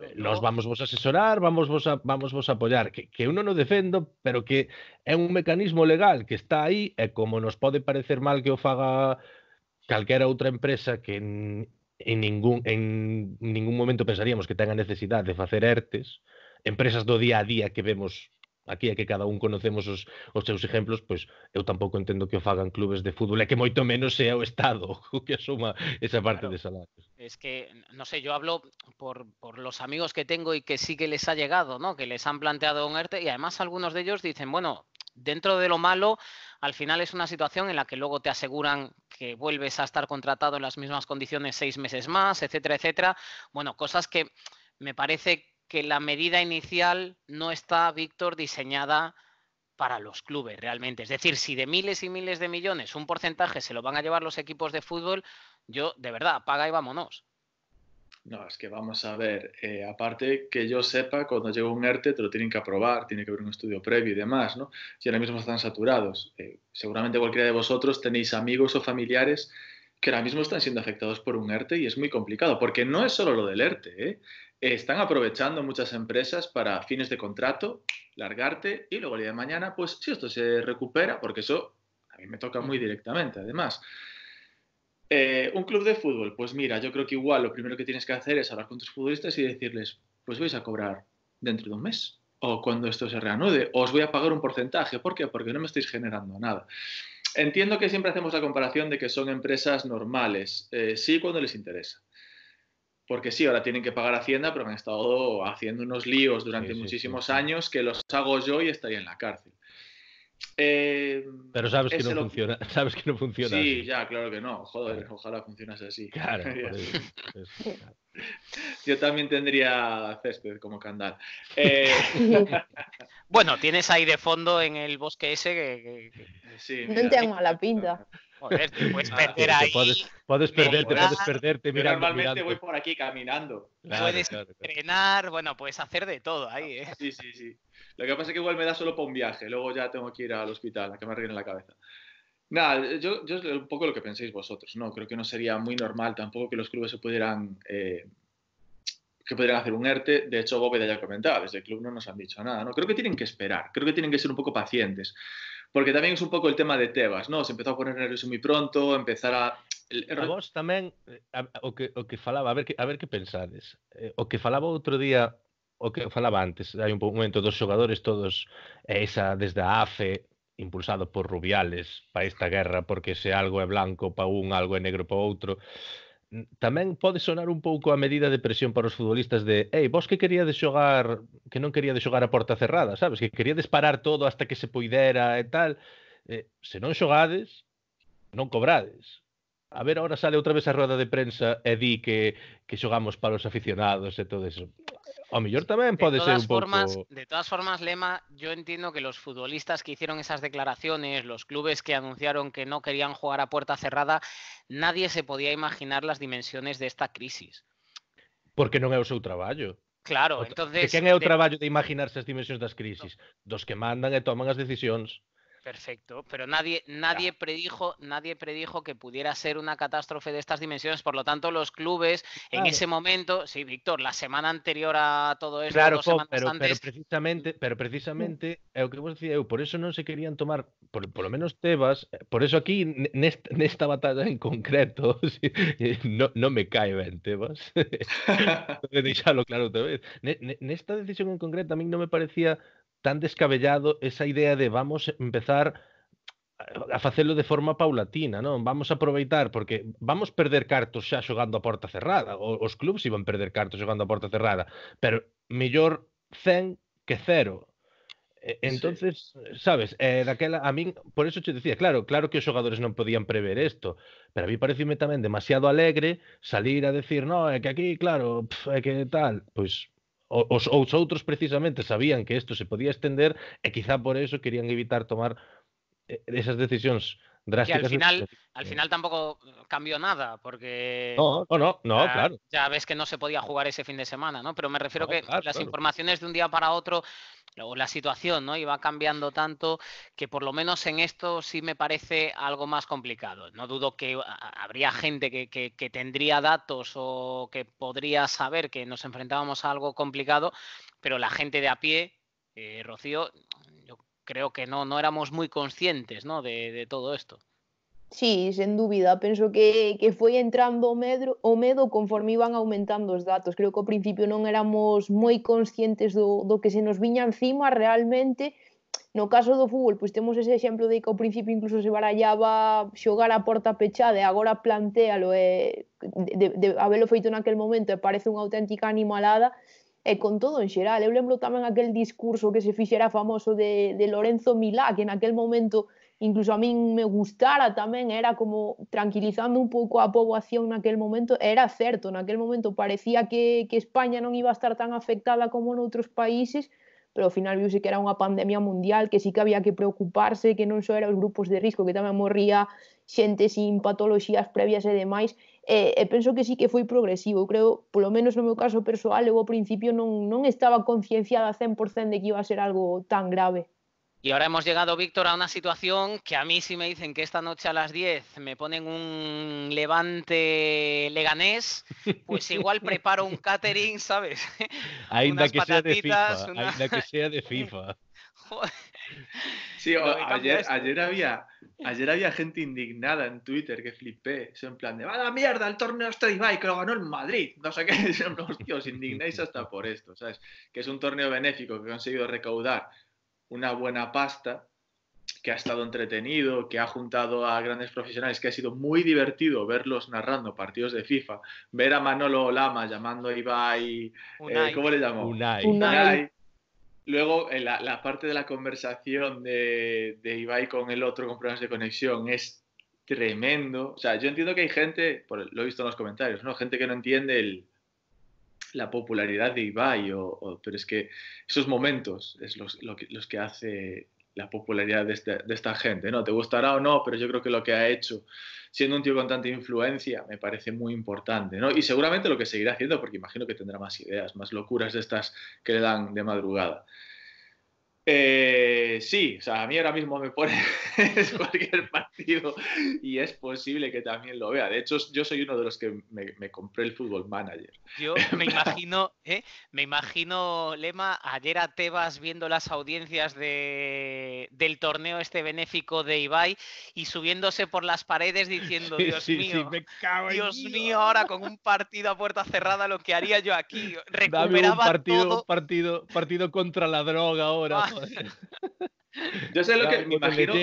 eh, nos vamos vos asesorar, vamos vos a, vamos vos a apoyar, que, que eu non o defendo, pero que é un mecanismo legal que está aí e como nos pode parecer mal que o faga calquera outra empresa que en, en, ningún, en ningún momento pensaríamos que tenga necesidade de facer ERTES, empresas do día a día que vemos aquí e que cada un conocemos os, os seus exemplos, pois eu tampouco entendo que o fagan clubes de fútbol, é que moito menos sea o Estado (laughs) o que asuma esa parte claro. de salarios. Es que, no sé, yo hablo por, por los amigos que tengo y que sí que les ha llegado, ¿no? Que les han planteado un ERTE y además algunos de ellos dicen, bueno, Dentro de lo malo, al final es una situación en la que luego te aseguran que vuelves a estar contratado en las mismas condiciones seis meses más, etcétera, etcétera. Bueno, cosas que me parece que la medida inicial no está, Víctor, diseñada para los clubes realmente. Es decir, si de miles y miles de millones un porcentaje se lo van a llevar los equipos de fútbol, yo de verdad, paga y vámonos. No, es que vamos a ver, eh, aparte que yo sepa, cuando llega un ERTE te lo tienen que aprobar, tiene que haber un estudio previo y demás, ¿no? Si ahora mismo están saturados, eh, seguramente cualquiera de vosotros tenéis amigos o familiares que ahora mismo están siendo afectados por un ERTE y es muy complicado, porque no es solo lo del ERTE, ¿eh? están aprovechando muchas empresas para fines de contrato, largarte y luego el día de mañana, pues si esto se recupera, porque eso a mí me toca muy directamente, además. Eh, un club de fútbol, pues mira, yo creo que igual lo primero que tienes que hacer es hablar con tus futbolistas y decirles, pues vais a cobrar dentro de un mes o cuando esto se reanude, os voy a pagar un porcentaje. ¿Por qué? Porque no me estáis generando nada. Entiendo que siempre hacemos la comparación de que son empresas normales, eh, sí cuando les interesa. Porque sí, ahora tienen que pagar Hacienda, pero han estado haciendo unos líos durante muchísimos años que los hago yo y estaría en la cárcel. Eh, Pero sabes que, no funciona, (laughs) sabes que no funciona. Sí, ya, claro que no. Joder, ojalá funcionase así. (laughs) Claro. Yo también tendría césped como candal. (laughs) Eh, bueno, tienes ahí de fondo en el bosque ese que. no te hago mala pinta puedes ah, perder ahí. puedes, perderte, puedes perderte. normalmente voy por aquí caminando. puedes entrenar, bueno, puedes hacer de todo ahí, ¿eh? Sí, sí, sí. Lo que pasa es que igual me da solo para un viaje, luego ya tengo que ir al hospital, a que me arreglen la cabeza. Nada, yo, yo es un poco lo que penséis vosotros, ¿no? Creo que no sería muy normal tampoco que los clubes se pudieran, eh, que pudieran hacer un ERTE. De hecho, Gobe ya comentaba, desde el club no nos han dicho nada, ¿no? Creo que tienen que esperar, creo que tienen que ser un poco pacientes. Porque tamén é un pouco el tema de Tebas, ¿no? Se empezou a poner nervioso moi pronto, empezar a... A vos tamén, eh, a, o, que, o que falaba, a ver que, a ver que pensades. Eh, o que falaba outro día, o que falaba antes, hai un momento dos xogadores todos, esa desde a AFE, impulsado por Rubiales para esta guerra, porque se algo é blanco para un, algo é negro para outro tamén pode sonar un pouco a medida de presión para os futbolistas de ei, vos que queríades xogar que non queríades xogar a porta cerrada, sabes? Que quería parar todo hasta que se poidera e tal. Eh, se non xogades, non cobrades. A ver, ahora sale outra vez a roda de prensa e di que, que xogamos para os aficionados e todo eso. A mejor también puede de ser formas, De todas formas, Lema, yo entiendo que los futbolistas que hicieron esas declaraciones, los clubes que anunciaron que no querían jugar a puerta cerrada, nadie se podía imaginar las dimensiones de esta crisis. Porque no é hecho su trabajo? Claro, entonces... De quen hecho el trabajo de imaginarse dimensiones de las crisis? Los que mandan y toman las decisiones. Perfecto, pero nadie, nadie, predijo, nadie predijo que pudiera ser una catástrofe de estas dimensiones, por lo tanto los clubes en ese momento, sí, Víctor, la semana anterior a todo esto, claro, pero, pero, precisamente, mm. pero precisamente, mm. eh, que eh, por eso no se querían tomar, por, lo menos Tebas, eh, por eso aquí en esta batalla en concreto, (laughs) no, no me cae en Tebas, (laughs) En (laughs) claro otra vez, esta decisión en concreto a mí no me parecía tan descabellado esa idea de vamos a empezar a facelo de forma paulatina, non? Vamos a aproveitar porque vamos perder cartos xa xogando a porta cerrada, os clubs iban perder cartos xogando a porta cerrada, pero mellor 100 que cero. Entonces, sí. sabes, eh, daquela a min, por eso che decía, claro, claro que os xogadores non podían prever isto, pero a mí pareciume tamén demasiado alegre salir a decir, no, é que aquí, claro, pf, é que tal, pois O os precisamente sabían que esto se podía extender y e quizá por eso querían evitar tomar eh, esas decisiones. Y al final, al final tampoco eh, cambió nada, porque. No, no, no, ya, claro. Ya ves que no se podía jugar ese fin de semana, ¿no? Pero me refiero que las informaciones de un día para otro o la situación no iba cambiando tanto que por lo menos en esto sí me parece algo más complicado. No dudo que ah, habría gente que, tendría datos o que podría saber que nos enfrentábamos a algo complicado, pero la gente de a pie, eh, Rocío, creo que no, no éramos muy conscientes ¿no? de, de todo isto. Sí, sen dúbida, penso que, que foi entrando o medo, o medo conforme iban aumentando os datos. Creo que ao principio non éramos moi conscientes do, do que se nos viña encima realmente. No caso do fútbol, pois temos ese exemplo de que ao principio incluso se barallaba xogar a porta pechada e agora plantealo e eh, de, de, de haberlo feito naquel momento e parece unha auténtica animalada e eh, con todo en xeral. Eu lembro tamén aquel discurso que se fixera famoso de, de Lorenzo Milá, que en aquel momento incluso a min me gustara tamén, era como tranquilizando un pouco a poboación naquel momento, era certo, naquel momento parecía que, que España non iba a estar tan afectada como noutros países, pero ao final viuse que era unha pandemia mundial, que sí que había que preocuparse, que non só era os grupos de risco, que tamén morría xente sin patoloxías previas e demais, Eh, eh, penso que sí que foi progresivo. Creo, por lo menos no meu caso personal, eu ao principio no non estaba concienciada 100% de que iba a ser algo tan grave. Y ahora hemos llegado, Víctor, a una situación que a mí si me dicen que esta noche a las 10 me ponen un levante leganés, (laughs) pues igual preparo un catering, ¿sabes? Una... Ainda que sea de FIFA. (laughs) Sí, ayer, había, ayer había gente indignada en Twitter que flipé. en plan de, va la mierda, el torneo Ibai, que lo ganó el Madrid. No sé qué. (laughs) os indignáis hasta por esto, ¿sabes? Que es un torneo benéfico que ha conseguido recaudar una buena pasta, que ha estado entretenido, que ha juntado a grandes profesionales, que ha sido muy divertido verlos narrando partidos de FIFA, ver a Manolo Lama llamando a Ibai, eh, ¿cómo le llamó? Unai. Luego, eh, la, parte de la conversación de, de Ibai con el otro con problemas de conexión es tremendo. O sea, yo entiendo que hay gente, lo he visto en los comentarios, ¿no? Gente que no entiende el, la popularidad de Ibai, pero es que esos momentos es los, los que hace la popularidad este, de, esta gente, ¿no? Te gustará o no, pero yo creo que lo que ha hecho, siendo un tío con tanta influencia, me parece muy importante, ¿no? Y seguramente lo que seguirá haciendo, porque imagino que tendrá más ideas, más locuras de estas que le dan de madrugada. Eh, sí, o sea, a mí ahora mismo me pone (laughs) cualquier partido y es posible que también lo vea. De hecho, yo soy uno de los que me, compré el Fútbol Manager. Yo (laughs) me imagino, ¿eh? me imagino, Lema, ayer a Tebas viendo las audiencias de, del torneo este benéfico de Ibai y subiéndose por las paredes diciendo, Dios mío, Dios mío. ahora con un partido a puerta cerrada lo que haría yo aquí. Recuperaba un partido, partido, partido contra la droga ahora. Ah, (laughs) (laughs) Yo sé lo que me imagino.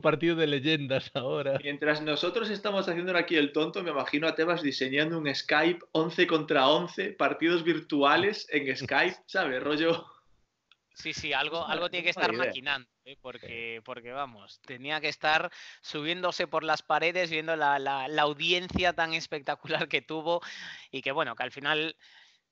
partido de leyendas ahora. Mientras nosotros estamos haciendo aquí el tonto, me imagino a Tebas diseñando un Skype 11 contra 11, partidos virtuales en Skype, (laughs) ¿sabes? Rollo. Sí, sí, algo, algo tiene que estar maquinando, ¿eh? porque, porque vamos, tenía que estar subiéndose por las paredes, viendo la, la audiencia tan espectacular que tuvo y que bueno, que al final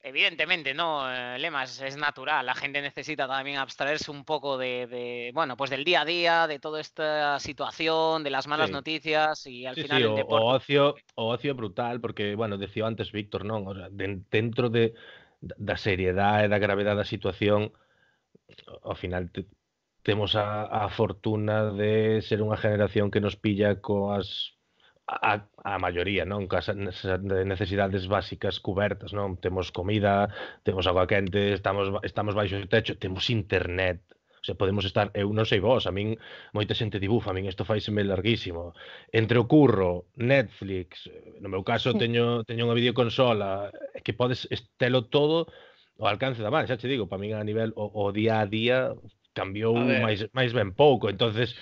Evidentemente, no, eh, Lemas, es natural. La gente necesita también abstraerse un poco de, bueno, pues del día a día, de toda esta situación, de las malas noticias y al final o, ocio, o ocio brutal, porque, bueno, decía antes Víctor, ¿no? o sea, de, dentro de y la gravedad de la situación, al final tenemos temos fortuna de ser una generación que nos pilla coas a, a maioría, non? Casa necesidades básicas cubertas, non? Temos comida, temos agua quente, estamos estamos baixo o techo, temos internet. O sea, podemos estar, eu non sei vos, a min moita xente dibufa, a min isto me larguísimo. Entre o curro, Netflix, no meu caso sí. teño teño unha videoconsola, que podes estelo todo ao alcance da man, xa che digo, para min a nivel o, o día a día cambiou máis máis ben pouco, entonces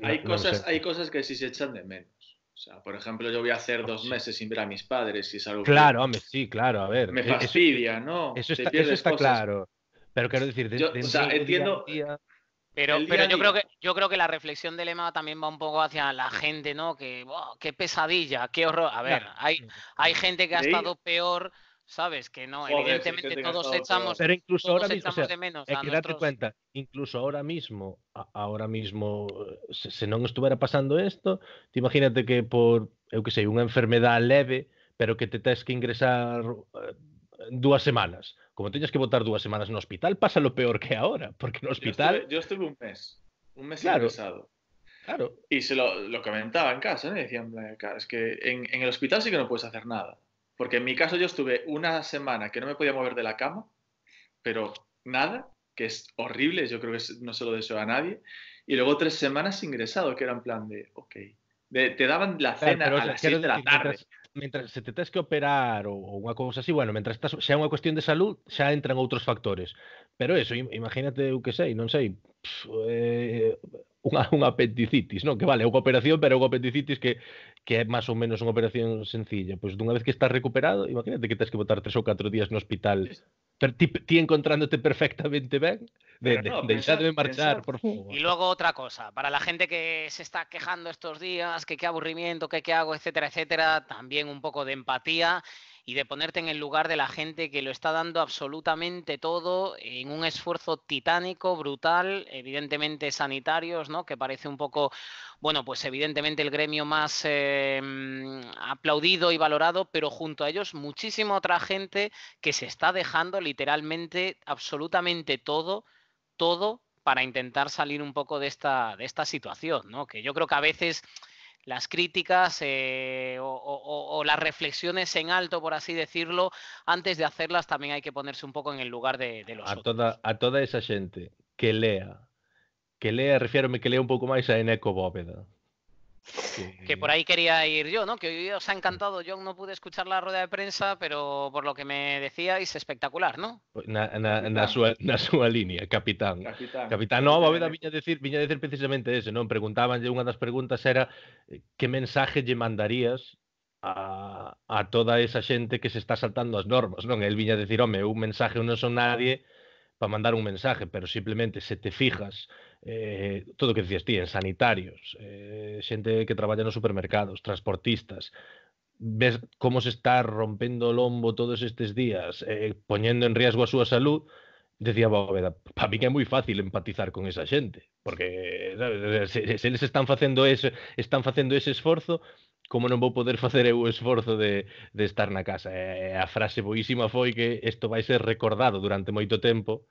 hai no, cousas, hai cousas que si se echan de menos O sea, por ejemplo, yo voy a hacer dos meses sin ver a mis padres y es algo Claro, hombre, sí, claro, a ver. Me e-, fastidia, ¿no? Eso está, claro. Pero quiero decir, yo, entiendo. pero, pero yo creo que yo creo que la reflexión del lema también va un poco hacia la gente, ¿no? Que qué pesadilla, qué horror. A ver, hay, hay gente que ha estado peor ¿sabes? Que no, evidentemente todos echamos, incluso ahora de menos. que cuenta, incluso ahora mismo, ahora mismo, si no estuviera pasando esto te imagínate que por, eu que sé, una enfermedad leve, pero que te tienes que ingresar eh, dos semanas. Como tenías que votar dos semanas un hospital, pasa lo peor que ahora, porque no hospital... Yo estuve, un mes, un mes ingresado. Claro. Y se lo, comentaba en casa, decían, es que en el hospital sí que no puedes hacer nada. Porque en mi caso yo estuve una semana que no me podía mover de la cama, pero nada, que es horrible, yo creo que no se lo deseo a nadie. Y luego tres semanas ingresado, que era en plan de, ok, te daban la cena a las de la tarde. Mientras, se te tienes que operar o una cosa así, bueno, mientras estás, una cuestión de salud, ya entran otros factores. Pero eso, imagínate, que sé no sé, eh, apendicitis, ¿no? Que vale, una operación, pero hubo apendicitis que, que es más o menos una operación sencilla, ...pues una vez que estás recuperado, imagínate que has que votar tres o cuatro días en hospital, pero ti, encontrándote perfectamente ben, de, no, de, marchar, por favor. Y luego otra cosa, para la gente que se está quejando estos días, que qué aburrimiento, que qué hago, etcétera, etcétera, también un poco de empatía y de ponerte en el lugar de la gente que lo está dando absolutamente todo en un esfuerzo titánico, brutal, evidentemente sanitarios, ¿no? Que parece un poco, bueno, pues evidentemente el gremio más eh, mm, aplaudido y valorado, pero junto a ellos muchísima otra gente que se está dejando literalmente absolutamente todo, todo para intentar salir un poco de esta, de esta situación, ¿no? Que yo creo que a veces las críticas eh, o, las reflexiones en alto, por así decirlo, antes de hacerlas también hay que ponerse un poco en el lugar de, los a Toda, a toda esa gente que lea, que lea, refiérome que lea un poco más a Eneco Bóveda, Sí. Que por ahí quería ir yo, ¿no? Que hoy os ha encantado. Yo no pude escuchar la rueda de prensa, pero por lo que me decíais, espectacular, ¿no? Na, na, na, súa, na súa línea, capitán. Capitán, capitán no, a ver, eh. viña decir, viña decir precisamente ese, non? Preguntabanlle, unha das preguntas era eh, que mensaje lle mandarías a, a toda esa xente que se está saltando as normas, non? El viña decir, home, un mensaje, eu non son nadie para mandar un mensaje, pero simplemente se te fijas eh, todo o que dicías ti, en sanitarios, eh, xente que traballa nos supermercados, transportistas, ves como se está rompendo o lombo todos estes días, eh, poñendo en riesgo a súa salud, decía Bóveda, para mí que é moi fácil empatizar con esa xente, porque sabes, eh, se, se eles están facendo ese, están facendo ese esforzo, como non vou poder facer eu o esforzo de, de estar na casa. Eh, a frase boísima foi que isto vai ser recordado durante moito tempo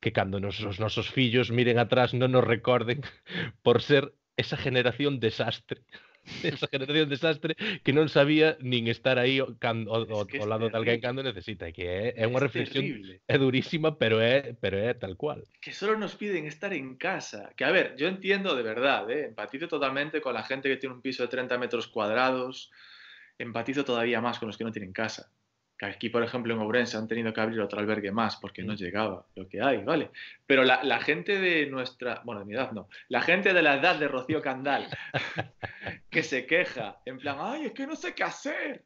que cuando nuestros os fillos miren atrás no nos recuerden (laughs) por ser esa generación desastre (laughs) esa generación desastre que no sabía ni estar ahí o, hablando que lado cando necesita, que é, reflexión durísima, pero es pero tal cual. Que solo nos piden estar en casa, que a ver, yo entiendo de verdad, eh, empatizo totalmente con la gente que tiene un piso de 30 metros cuadrados, empatizo todavía más con los que no tienen casa, que aquí, por ejemplo, en Ourense han tenido que abrir otro albergue más porque no mm. llegaba lo que hay, ¿vale? Pero la, gente de nuestra, bueno, de mi edad no, la gente de la edad de Rocío Candal, (laughs) que se queja, en plan, ay, es que no sé qué hacer,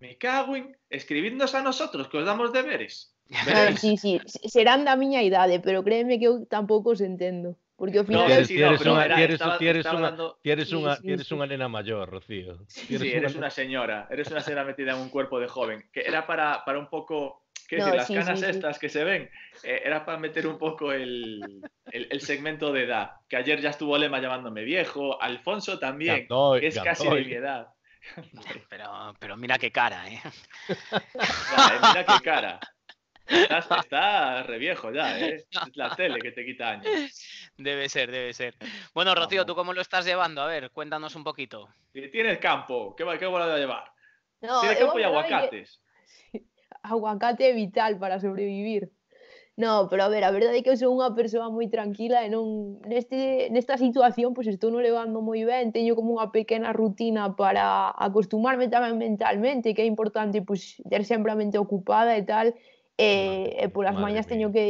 me cago en, escribidnos a nosotros que os damos deberes. (laughs) Sí, sí, serán de mi idade, pero créeme que yo tampoco os entiendo. Porque al final. No, tienes, sí, no, una, era, tienes, estaba, tienes, estaba una, dando... tienes, una, sí, sí, una nena mayor, Rocío. Sí, sí, una... eres una señora. Eres una señora metida en un cuerpo de joven. Que era para, para un poco. ¿Qué no, decir, las canas estas que se ven, eh, era para meter un poco el, el, el, segmento de edad. Que ayer ya estuvo Lema llamándome viejo, Alfonso también, Gandoy, que es casi de mi edad. Pero, pero mira qué cara, ¿eh? eh mira qué cara. Estás, está re viejo ya, ¿eh? Es la (laughs) tele que te quita años. Debe ser, debe ser. Bueno, Rocío, ¿tú cómo lo estás llevando? A ver, cuéntanos un poquito. Tienes campo, ¿qué, qué bola a llevar? No, Tienes campo y aguacates. (laughs) Aguacate vital para sobrevivir. No, pero a ver, la verdad es que ...soy una persona muy tranquila ...en este, esta neste nesta situación pues estou no levando muy bien... teño como una pequeña rutina para acostumbrarme también mentalmente, que é importante pues... ter siempre ocupada y tal, E, e eh, eh, polas mañas teño que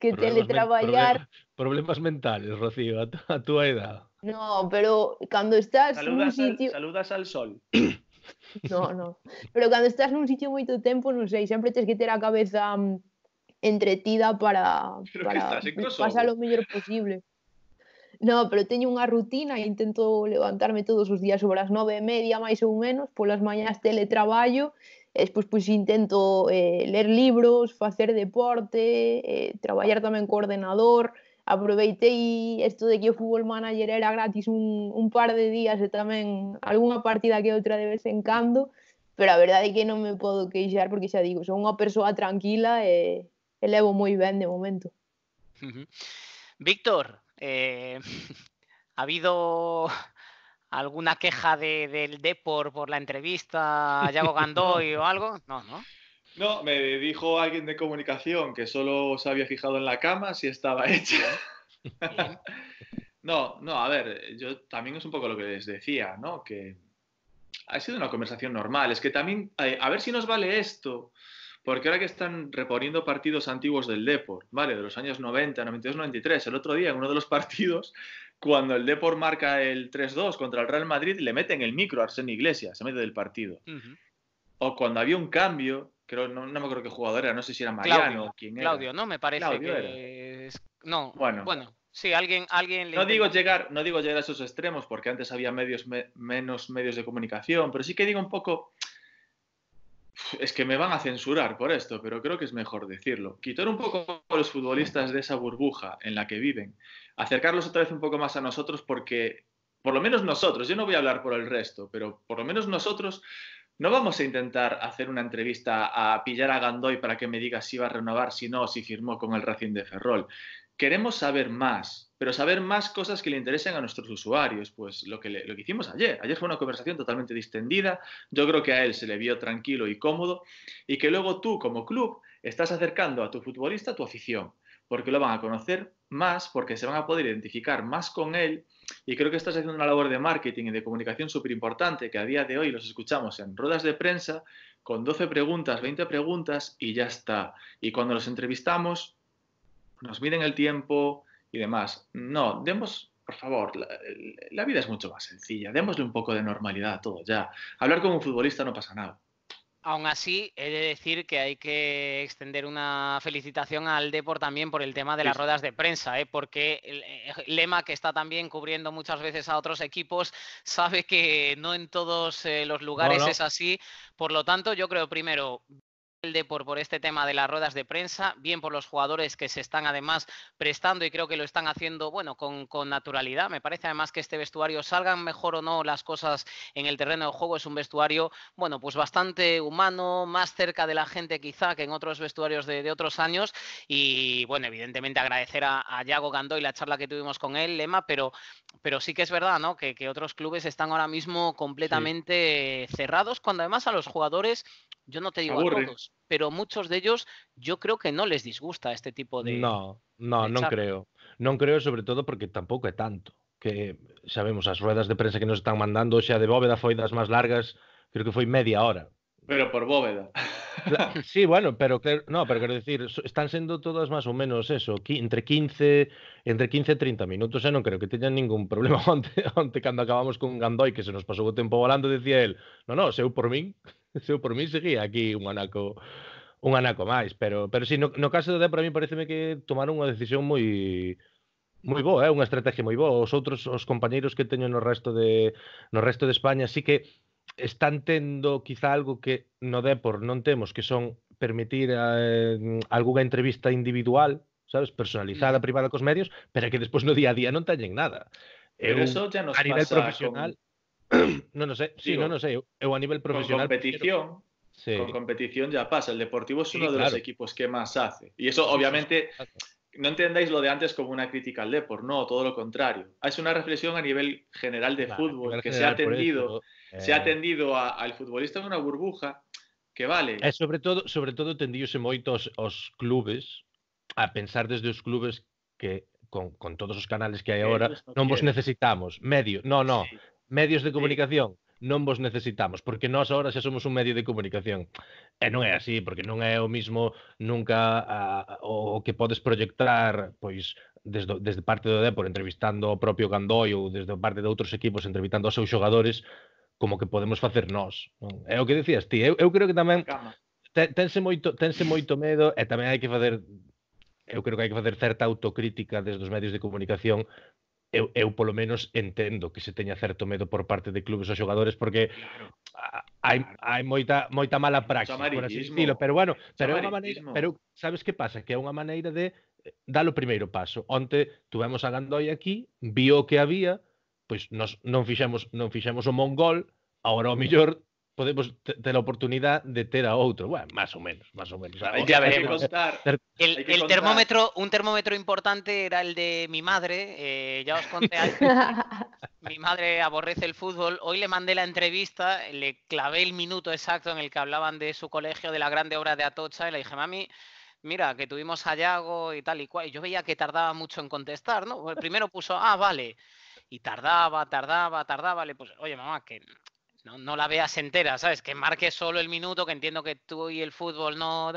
que problemas teletraballar. Men, problemas mentales, Rocío, a, a túa edad. No, pero cando estás saludas nun sitio... Al, saludas al sol. (coughs) No, no. Pero cando estás nun sitio moito tempo, non sei, sempre tes que ter a cabeza mm, entretida para, pero (laughs) para pasar o mellor posible. No, pero teño unha rutina e intento levantarme todos os días sobre as nove e media, máis ou menos, polas mañás teletraballo, E despois pois, intento eh, ler libros, facer deporte, eh, traballar tamén ordenador, aproveitei isto de que o Fútbol Manager era gratis un, un par de días e eh, tamén algunha partida que outra de vez en cando, pero a verdade é que non me podo queixar porque xa digo, son unha persoa tranquila e, eh, e levo moi ben de momento. Uh -huh. Víctor, eh, (laughs) ha habido alguna queja del Depor por la entrevista a Yago Gandoy o algo? No, ¿no? No, me dijo alguien de comunicación que solo se había fijado en la cama si estaba hecha. (laughs) no, no, a ver, yo también es un poco lo que les decía, ¿no? Que ha sido una conversación normal. Es que también, a ver si nos vale esto, porque ahora que están reponiendo partidos antiguos del Deport, ¿vale? De los años 90, 92, 93, el otro día en uno de los partidos cuando el Depor marca el 3-2 contra el Real Madrid, le meten el micro a Arsenio Iglesias, se mete del partido. O cuando había un cambio, creo, no, me acuerdo qué jugador era, no sé si era Mariano o quién era. Claudio, no me parece Claudio que No, bueno. Sí, alguien, alguien le no digo llegar, No digo llegar a esos extremos, porque antes había menos medios de comunicación, pero sí que digo un poco es que me van a censurar por esto, pero creo que es mejor decirlo. Quitar un poco a los futbolistas de esa burbuja en la que viven, acercarlos otra vez un poco más a nosotros porque, por lo menos nosotros, yo no voy a hablar por el resto, pero por lo menos nosotros no vamos a intentar hacer una entrevista a pillar a Gandoy para que me diga si va a renovar, si no, si firmó con el Racing de Ferrol queremos saber más, pero saber más cosas que le interesen a nuestros usuarios. Pues lo que, lo que hicimos ayer. Ayer fue una conversación totalmente distendida. Yo creo que a él se le vio tranquilo y cómodo. Y que luego tú, como club, estás acercando a tu futbolista a tu afición, porque lo van a conocer más, porque se van a poder identificar más con él. Y creo que estás haciendo una labor de marketing y de comunicación súper importante que a día de hoy los escuchamos en ruedas de prensa con 12 preguntas, 20 preguntas y ya está. Y cuando los entrevistamos, nos miden el tiempo y demás. No, demos, por favor, la, vida es mucho más sencilla, démosle un poco de normalidad a todo ya. Hablar con un futbolista no pasa nada. Aún así, he de decir que hay que extender una felicitación al Depor también por el tema de las ruedas de prensa, ¿eh? porque el Lema, que está también cubriendo muchas veces a otros equipos, sabe que no en todos eh, los lugares es así. Por lo tanto, yo creo primero el por este tema de las ruedas de prensa, bien por los jugadores que se están además prestando y creo que lo están haciendo, bueno, con, naturalidad. Me parece además que este vestuario, salgan mejor o no las cosas en el terreno de juego, es un vestuario, bueno, pues bastante humano, más cerca de la gente quizá que en otros vestuarios de, otros años. Y bueno, evidentemente agradecer a, Yago Gandoy la charla que tuvimos con él, Lema, pero, pero sí que es verdad, ¿no? Que, que otros clubes están ahora mismo completamente cerrados, cuando además a los jugadores, yo no te digo a todos pero muchos de ellos yo creo que no les disgusta este tipo de... No, no, no creo. No creo sobre todo porque tampoco es tanto. Que sabemos, las ruedas de prensa que nos están mandando, o sea, de Bóveda foi las más largas, creo que fue media hora. Pero por Bóveda. (laughs) Sí, bueno, pero no, pero quiero decir, están siendo todas más o menos eso, entre 15 entre 15 30 minutos, ya eh, no creo que tengan ningún problema cuando (laughs) cuando acabamos con Gandoy, que se nos pasó un tiempo volando, decía él, "No, no, seu por mí. (laughs) eu por mí seguía aquí un anaco un anaco máis, pero pero si sí, no, no caso do de para mí pareceme que tomaron unha decisión moi moi boa, é eh? unha estrategia moi boa. Os outros os compañeiros que teño no resto de no resto de España sí que están tendo quizá algo que no Depor non temos, que son permitir eh, algunha entrevista individual, sabes, personalizada, mm. privada cos medios, pero que despois no día a día non teñen nada. Pero eu, eso ya nos a nivel pasa profesional con Non, (clears throat) no sei, sí, Digo, non, non sei, eu a nivel profesional... Con competición, pero... sí. con competición ya pasa, el Deportivo es uno sí, de claro. los equipos que más hace. Y eso obviamente... No entendáis lo de antes como una crítica al Depor, no, todo lo contrario. Ah, es una reflexión a nivel general de vale, fútbol, que se ha atendido, se ha eh. atendido al futbolista en una burbuja que vale. E eh, sobre todo, sobre todo tendíose moito os, os clubes a pensar desde os clubes que con, con todos os canales que hai agora, non vos necesitamos, medio, no, no, sí medios de comunicación non vos necesitamos, porque nós agora xa somos un medio de comunicación. E non é así, porque non é o mismo nunca a, o que podes proyectar pois desde, desde parte do Depor entrevistando o propio Gandoi ou desde parte de outros equipos entrevistando aos seus xogadores como que podemos facer nós. Non? É o que decías ti. Eu, eu creo que tamén tense moito, tense moito medo e tamén hai que facer eu creo que hai que facer certa autocrítica desde os medios de comunicación eu, eu polo menos entendo que se teña certo medo por parte de clubes aos xogadores porque hai, hai moita moita mala praxe, por así estilo, pero bueno, pero é unha maneira, pero sabes que pasa? Que é unha maneira de eh, dar o primeiro paso. Onte tivemos a Gandoi aquí, vio que había, pois nos non fixemos non fixemos o mongol, agora o mm. mellor podemos pues, tener la oportunidad de ter a otro. Bueno, más o menos, más o menos. ya veremos. El, termómetro, un termómetro importante era el de mi madre. Eh, ya os conté (laughs) antes. mi madre aborrece el fútbol. Hoy le mandé la entrevista, le clavé el minuto exacto en el que hablaban de su colegio, de la grande obra de Atocha, y le dije, mami, mira, que tuvimos Yago y tal y cual. Y yo veía que tardaba mucho en contestar, ¿no? Pues primero puso, ah, vale. Y tardaba, tardaba, tardaba. Le puse, oye, mamá, que no, no la veas entera, ¿sabes? Que marque solo el minuto, que entiendo que tú y el fútbol no...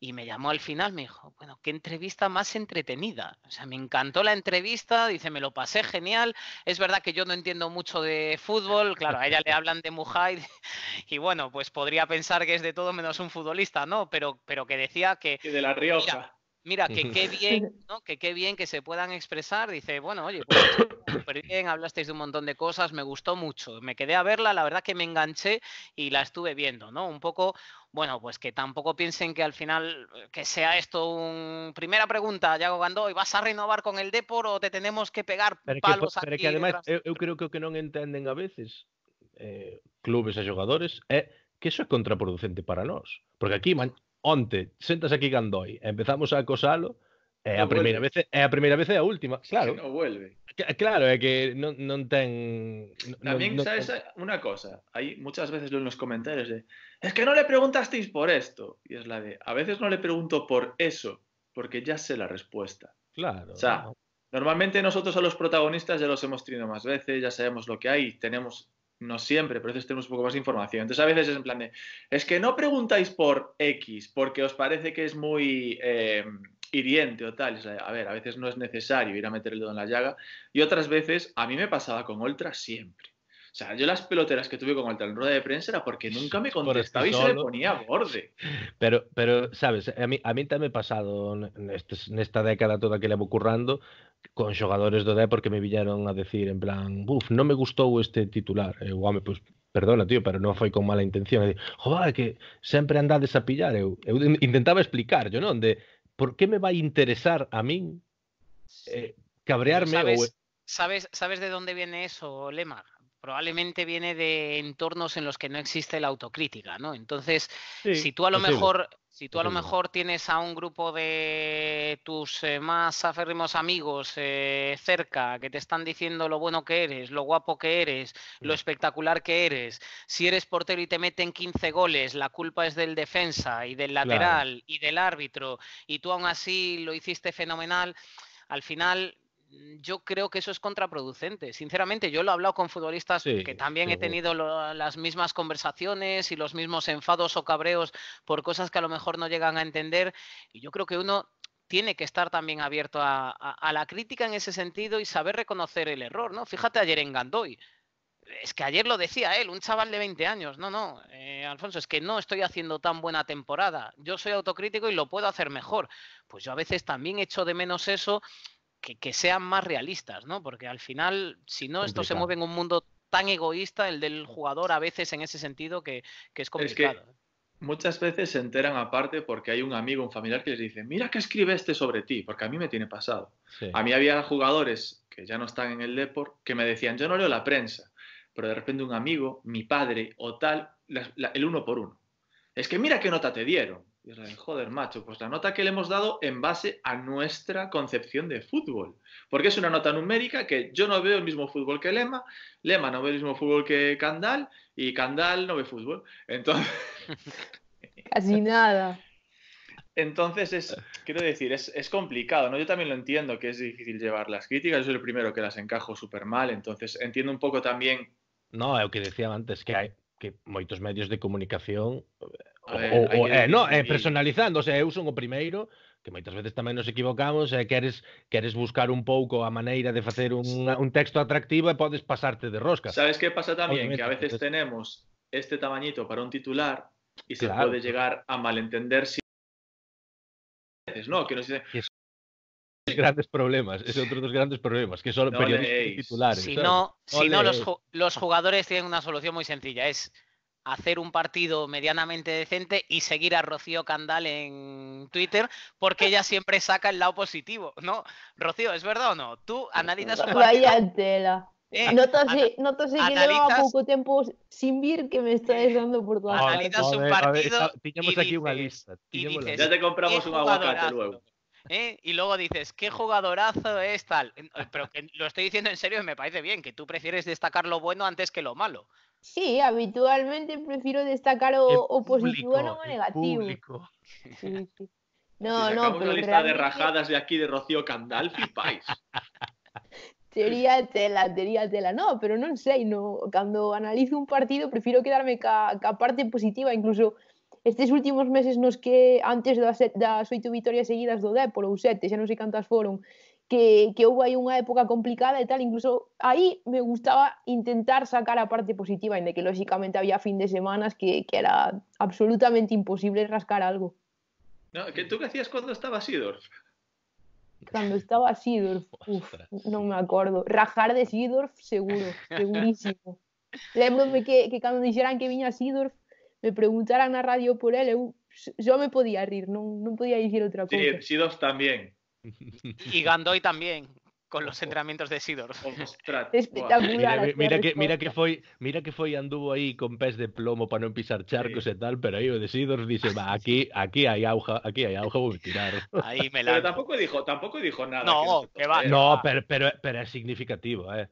Y me llamó al final, me dijo, bueno, qué entrevista más entretenida. O sea, me encantó la entrevista, dice, me lo pasé genial. Es verdad que yo no entiendo mucho de fútbol, claro, a ella le hablan de Mujay (laughs) y, bueno, pues podría pensar que es de todo menos un futbolista, ¿no? Pero, pero que decía que... Y de la Rioja. Mira, que qué (laughs) bien, Que qué bien que se puedan expresar. Dice, bueno, oye, pues (coughs) bien, hablasteis de un montón de cosas, me gustó mucho. Me quedé a verla, la verdad que me enganché y la estuve viendo, ¿no? Un poco, bueno, pues que tampoco piensen que al final, eh, que sea esto un... Primera pregunta, Yago Gandó, ¿y vas a renovar con el Depor o te tenemos que pegar palos pero pero que además, yo creo que no que a veces eh, clubes y e jugadores que eso es contraproducente para nosotros. Porque aquí man, onte, sentas aquí Gandoi, empezamos a acosalo, a primera vez, é a vez última, claro. Que vuelve. Claro, es que no non ten también sabes una cosa, Hay muchas veces en los comentarios de es que no le preguntasteis por esto, y es la de a veces no le pregunto por eso, porque ya sé la respuesta. Claro. O sea, normalmente nosotros a los protagonistas ya los hemos tenido más veces, ya sabemos lo que hay, tenemos no siempre, pero a tenemos un poco más de información. Entonces a veces es en plan de, es que no preguntáis por X porque os parece que es muy eh, hiriente o tal. a ver, a veces no es necesario ir a meter el dedo en la llaga y otras veces, a mí me pasaba con ultra siempre. O sea, yo las peloteras que tuve con el rueda de prensa era porque nunca me contestaba y se le ponía a borde. Pero, pero sabes, a mí, a mí también me pasado esta década toda que le levo currando con jugadores de ODE porque me pillaron a decir en plan, buf, no me gustó este titular. E pues, perdona, tío, pero no fue con mala intención. E joder, que siempre anda a pillar. intentaba explicar, yo no, de por qué me va a interesar a mí eh, cabrearme. Sabes, sabes, de dónde viene eso, Lemar? probablemente viene de entornos en los que no existe la autocrítica, ¿no? Entonces, si tú a lo mejor, si tú a lo mejor tienes a un grupo de tus eh, más aférrimos amigos eh, cerca que te están diciendo lo bueno que eres, lo guapo que eres, lo espectacular que eres, si eres portero y te meten 15 goles, la culpa es del defensa y del lateral y del árbitro y tú aún así lo hiciste fenomenal, al final Mm, yo creo que eso es contraproducente. Sinceramente, yo lo he hablado con futbolistas que también he tenido las mismas conversaciones y los mismos enfados o cabreos por cosas que a lo mejor no llegan a entender. Y yo creo que uno tiene que estar también abierto a, la crítica en ese sentido y saber reconocer el error, ¿no? Fíjate ayer en Gandoy. Es que ayer lo decía él, un chaval de 20 años. No, no, eh, Alfonso, es que no estoy haciendo tan buena temporada. Yo soy autocrítico y lo puedo hacer mejor. Pues yo a veces también echo de menos eso que, sean más realistas, ¿no? Porque al final, si no, esto se mueve en un mundo tan egoísta, el del jugador a veces en ese sentido, que, es complicado. que ¿eh? muchas veces se enteran aparte porque hay un amigo, un familiar que les dice, mira qué escribe este sobre ti, porque a mí me tiene pasado. A mí había jugadores que ya no están en el Deport que me decían, yo no leo la prensa, pero de repente un amigo, mi padre o tal, el uno por uno. Es que mira qué nota te dieron. Y joder, macho, pues la nota que le hemos dado en base a nuestra concepción de fútbol. Porque es una nota numérica que yo no veo el mismo fútbol que Lema, Lema no ve el mismo fútbol que Candal y Candal no ve fútbol. Entonces. (laughs) Casi nada. Entonces, es, quiero decir, es, complicado, ¿no? Yo también lo entiendo que es difícil llevar las críticas, yo soy el primero que las encajo súper mal, entonces entiendo un poco también. No, lo que decía antes, que hay, que moitos medios de comunicación o, ver, o, o, eh, no, eh, personalizando, o sea, eu son o primeiro que moitas veces tamén nos equivocamos e eh, queres queres buscar un pouco a maneira de facer un, un texto atractivo e podes pasarte de rosca. Sabes que pasa tamén? Obviamente, que a veces entonces... tenemos este tamañito para un titular e se claro. pode llegar a malentender si ¿no? Que nos dicen, (laughs) grandes problemas, es otro de los grandes problemas, que son periodistas titulares. Si no, los, los jugadores tienen una solución muy sencilla, es hacer un partido medianamente decente y seguir a Rocío Candal en Twitter, porque ella siempre saca el lado positivo, ¿no? Rocío, ¿es verdad o no? Tú analizas un partido... Eh, no te sé analizas... a poco tiempo sin ver que me estáis eh, dando por todas Analizas un partido aquí una lista. Y ya te compramos un aguacate luego. ¿eh? Y luego dices, qué jugadorazo es tal. Eh, pero lo estoy diciendo en serio y me parece bien, que tú prefieres destacar lo bueno antes que lo malo. Sí, habitualmente prefiero destacar o, positivo o negativo. (laughs) No, no, pero. Una lista de rajadas de aquí de Rocío Candal, flipáis. Sería (laughs) tela, de tela. No, pero no sé, no. cuando analizo un partido prefiero quedarme con parte positiva, incluso estes últimos meses nos que antes das, das oito vitorias seguidas do Depor ou sete, xa non sei cantas foron, que, que houve aí unha época complicada e tal, incluso aí me gustaba intentar sacar a parte positiva, en de que lóxicamente había fin de semanas que, que era absolutamente imposible rascar algo. No, que tú que hacías cando estaba Sidorf? Cando estaba Sidorf, (laughs) uf, non me acordo. Rajar de Sidorf, seguro, segurísimo. Lembrome que, que cando dixeran que viña Sidorf, me preguntaran a radio por él, yo me podía rir, no podía decir otra cosa. Sí, Sidor también. Y Gandoy también, con los entrenamientos de Sidor. Mira, que, mira que mira que anduvo ahí con pez de plomo para no pisar charcos y tal, pero ahí o de dice, aquí aquí hay auja, aquí hay auja, vou tirar. Ahí me la. Pero dijo, tampoco dijo nada. No, No, pero, pero, significativo, eh.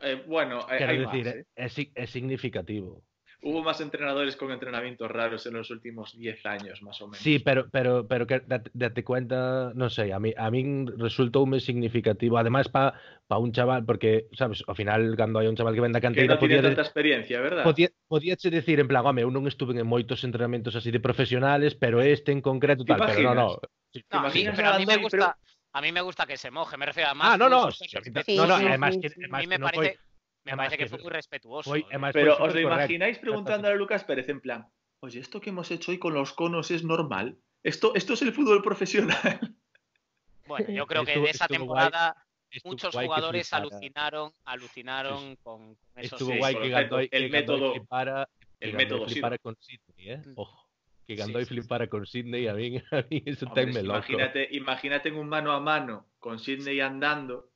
eh bueno, eh, ¿eh? es significativo hubo más entrenadores con entrenamientos raros en los últimos 10 años, más o menos. Sí, pero, pero, pero que date, cuenta, no sé, a mí, a mí resultó muy significativo. Además, para pa un chaval, porque, ¿sabes? Al final, cuando hay un chaval que venda cantidad. Que no tiene podía, tanta experiencia, ¿verdad? Podía, decir, en plan, home, uno non estuve en moitos entrenamientos así de profesionales, pero este en concreto tal, pero no, no. a, mí, a mí me gusta... que se moje, me refiero a más. Ah, no, no. además, a mí me parece... Me parece que fue muy respetuoso. ¿eh? pero os lo imagináis preguntando a Lucas Pérez en plan, oye, esto que hemos hecho hoy con los conos es normal. Esto, esto es el fútbol profesional. (laughs) Bueno, yo creo que en esa temporada muchos jugadores alucinaron, alucinaron con, eso. Estuvo guay que Gandoy, el método flipara, el método con Sidney, ¿eh? Mm. Ojo. Que Gandoy flipara con Sidney, a mí, (laughs) a mí eso está imagínate, imagínate en un mano a mano con Sidney andando,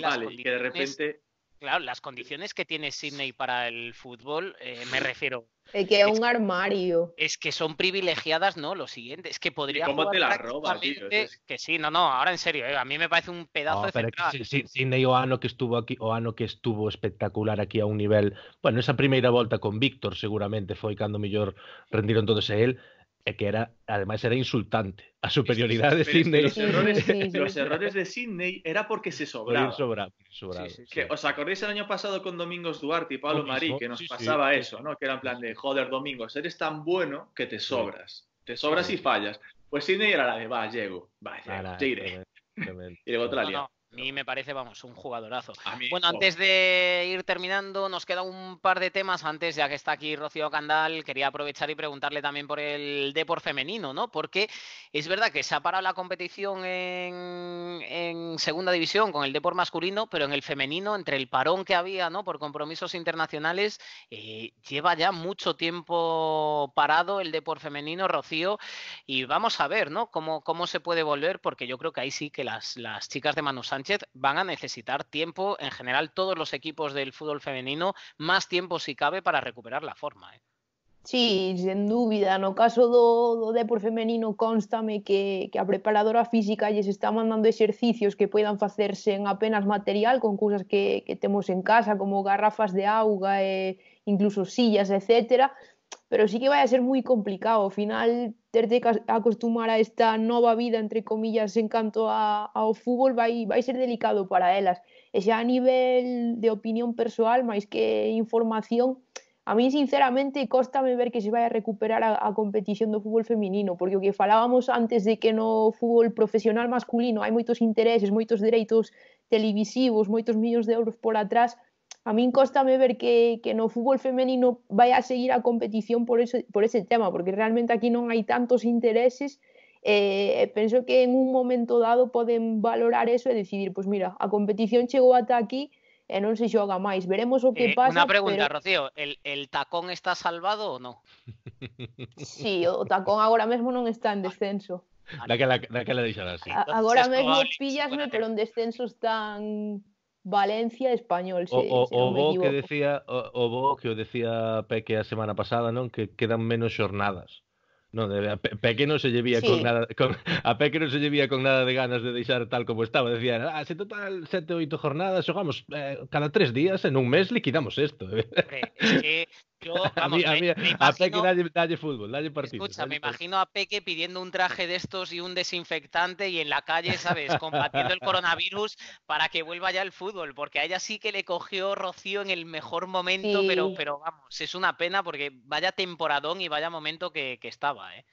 vale, y que de repente Claro, las condiciones que tiene Sidney para el fútbol, eh, me (laughs) refiero. Es que es un armario. Es que son privilegiadas, ¿no? Lo siguiente, es que podría. ¿Cómo te la roba, tío? Que sí, no, no, ahora en serio, eh, a mí me parece un pedazo de pero Sí, Oano que estuvo aquí, Oano que estuvo espectacular aquí a un nivel. Bueno, esa primera vuelta con Víctor seguramente fue cuando mejor rendieron todos a él, eh, que era, además era insultante. A superioridad de Sidney. Los, errores, de Sidney era porque se sobraba. Sobra, ¿Os acordáis el año pasado con Domingos Duarte y Pablo Marí que nos pasaba eso, ¿no? Que era en plan de, joder, Domingos, eres tan bueno que te sobras. Te sobras y fallas. Pues Sidney era la de, va, llego, va, llego, iré. (laughs) Y luego otra a mí me parece, vamos, un jugadorazo. bueno, antes de ir terminando, nos queda un par de temas. Antes, ya que está aquí Rocío Candal, quería aprovechar y preguntarle también por el deporte femenino, ¿no? Porque es verdad que se ha parado la competición en, en segunda división con el deporte masculino, pero en el femenino, entre el parón que había, ¿no? Por compromisos internacionales, eh, lleva ya mucho tiempo parado el deporte femenino, Rocío. Y vamos a ver, ¿no? Cómo, cómo se puede volver, porque yo creo que ahí sí que las, las chicas de Manusal van a necesitar tiempo, en general todos los equipos del fútbol femenino, más tiempo si cabe para recuperar la forma. ¿eh? Sí, sin En no caso do, do femenino constame que, que a preparadora física se está mandando ejercicios que puedan hacerse en apenas material con cosas que, tenemos en casa como garrafas de agua, e incluso sillas, etcétera, pero sí que vai a ser moi complicado. Ao final, terte que acostumar a esta nova vida, entre comillas, en canto a, ao fútbol, vai, vai ser delicado para elas. E xa a nivel de opinión persoal, máis que información, a mí sinceramente costame ver que se vai a recuperar a, a competición do fútbol feminino, porque o que falábamos antes de que no fútbol profesional masculino hai moitos intereses, moitos dereitos televisivos, moitos millóns de euros por atrás, a min costame ver que, que no fútbol femenino vai a seguir a competición por ese, por ese tema, porque realmente aquí non hai tantos intereses eh, penso que en un momento dado poden valorar eso e decidir, pois pues mira, a competición chegou ata aquí e eh, non se xoga máis. Veremos o que eh, pasa. Unha pregunta, pero... Rocío, el, el tacón está salvado ou non? Sí, o tacón agora mesmo non está en descenso. Daquela, daquela deixarás. así. Agora mesmo pillasme, pero en descenso están Valencia Español. Se, o, o, o bo que decía, o, o bo que o decía Peque a semana pasada, non? Que quedan menos xornadas. Non, de, a Peque non se llevía sí. con nada con, a Peque non se llevía con nada de ganas de deixar tal como estaba, decía, ah, se total sete oito jornadas, xogamos eh, cada tres días en un mes liquidamos isto. Eh. Hombre, es que Yo, (laughs) a, mí, me, fútbol, Escucha, me imagino a Peque pidiendo un traje de estos y un desinfectante y en la calle, ¿sabes? Combatiendo el coronavirus para que vuelva ya el fútbol, porque a ella sí que le cogió Rocío en el mejor momento, pero, pero vamos, es una pena porque vaya temporadón y vaya momento que, que estaba, ¿eh?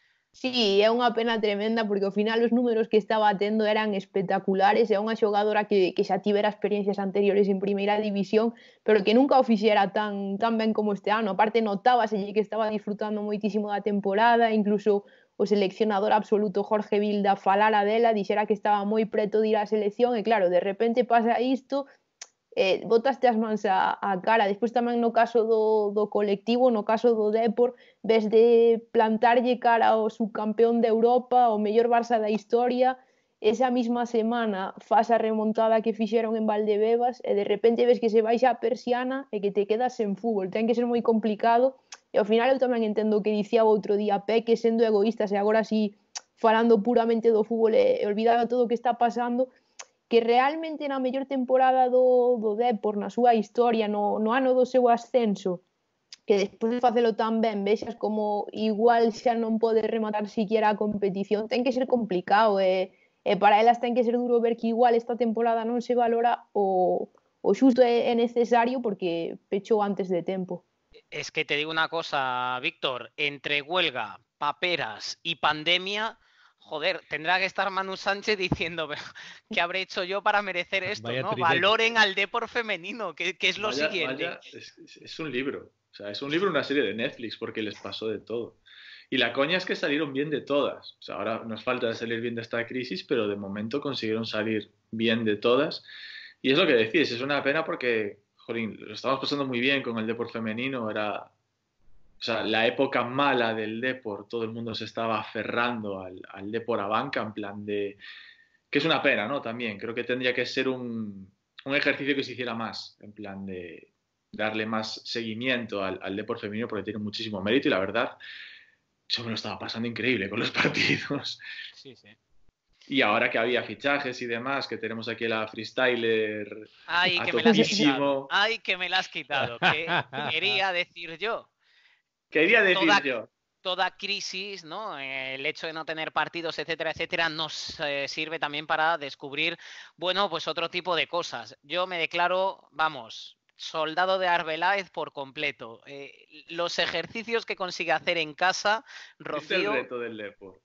Sí, é unha pena tremenda porque ao final os números que estaba tendo eran espectaculares, é unha xogadora que, que xa tivera experiencias anteriores en primeira división, pero que nunca o fixera tan, tan ben como este ano. Aparte selle que estaba disfrutando moitísimo da temporada, incluso o seleccionador absoluto Jorge Vilda falara dela, dixera que estaba moi preto de ir á selección e claro, de repente pasa isto eh, botaste as mans á, a cara. Despois tamén no caso do, do colectivo, no caso do Depor, ves de plantarlle cara ao subcampeón de Europa, o mellor Barça da historia, esa mesma semana faz a remontada que fixeron en Valdebebas e de repente ves que se baixa a persiana e que te quedas sen fútbol. Ten que ser moi complicado e ao final eu tamén entendo que dicía o outro día Pe que sendo egoístas e agora si falando puramente do fútbol e, e todo o que está pasando, que realmente en la mellor temporada do, do Depor na historia, no, no ano do seu ascenso, que después de facelo tan ben, vexas como igual ya no puede rematar siquiera competición, ...tiene que ser complicado e, e para ellas ten que ser duro ver que igual esta temporada ...no se valora o, o es e necesario porque pecho antes de tiempo. Es que te digo una cosa, Víctor, entre huelga, paperas y pandemia, joder, tendrá que estar Manu Sánchez diciendo (laughs) qué habré hecho yo para merecer esto, ¿no? Valoren al deporte femenino, que, es lo siguiente. es, un libro, o sea, es un libro, una serie de Netflix, porque les pasó de todo. Y la coña es que salieron bien de todas. O sea, ahora nos falta salir bien de esta crisis, pero de momento consiguieron salir bien de todas. Y es lo que decís, es una pena porque, jolín, lo estamos pasando muy bien con el deporte femenino, era o sea, la época mala del Depor, todo el mundo se estaba aferrando al, al Depor a banca, en plan de. que es una pena, ¿no? También, creo que tendría que ser un, ejercicio que se hiciera más, en plan de darle más seguimiento al, al Depor femenino porque tiene muchísimo mérito y la verdad, yo me lo estaba pasando increíble con los (laughs) partidos. Sí, sí. Y ahora que había fichajes y demás, que tenemos aquí la freestyler. Ay, que, me la has quitado. Ay que me la has quitado. quería decir yo. Quería decir toda, yo. Toda crisis, ¿no? el hecho de no tener partidos, etcétera, etcétera, nos eh, sirve también para descubrir, bueno, pues otro tipo de cosas. Yo me declaro, vamos, soldado de Arbeláez por completo. Eh, los ejercicios que consigue hacer en casa, Rocío. Es el reto del Lepo.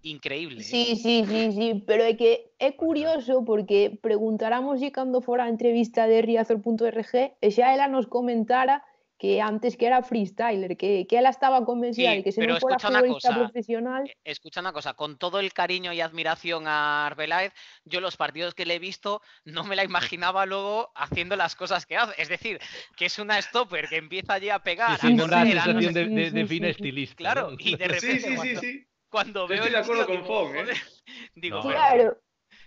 Increíble. ¿eh? Sí, sí, sí, sí, pero es que Es curioso porque preguntáramos Llegando fuera a entrevista de Riazor.org ella nos comentara que antes que era freestyler, que, que él estaba convencida y que se no fuera una cosa, profesional. Eh, escucha una cosa, con todo el cariño y admiración a Arbeláez, yo los partidos que le he visto no me la imaginaba luego haciendo las cosas que hace. Es decir, que es una stopper que empieza allí a pegar, sí, a de, Claro, y de (laughs) repente. cuando, veo. Yo acuerdo con Fong, ¿eh? Digo, claro.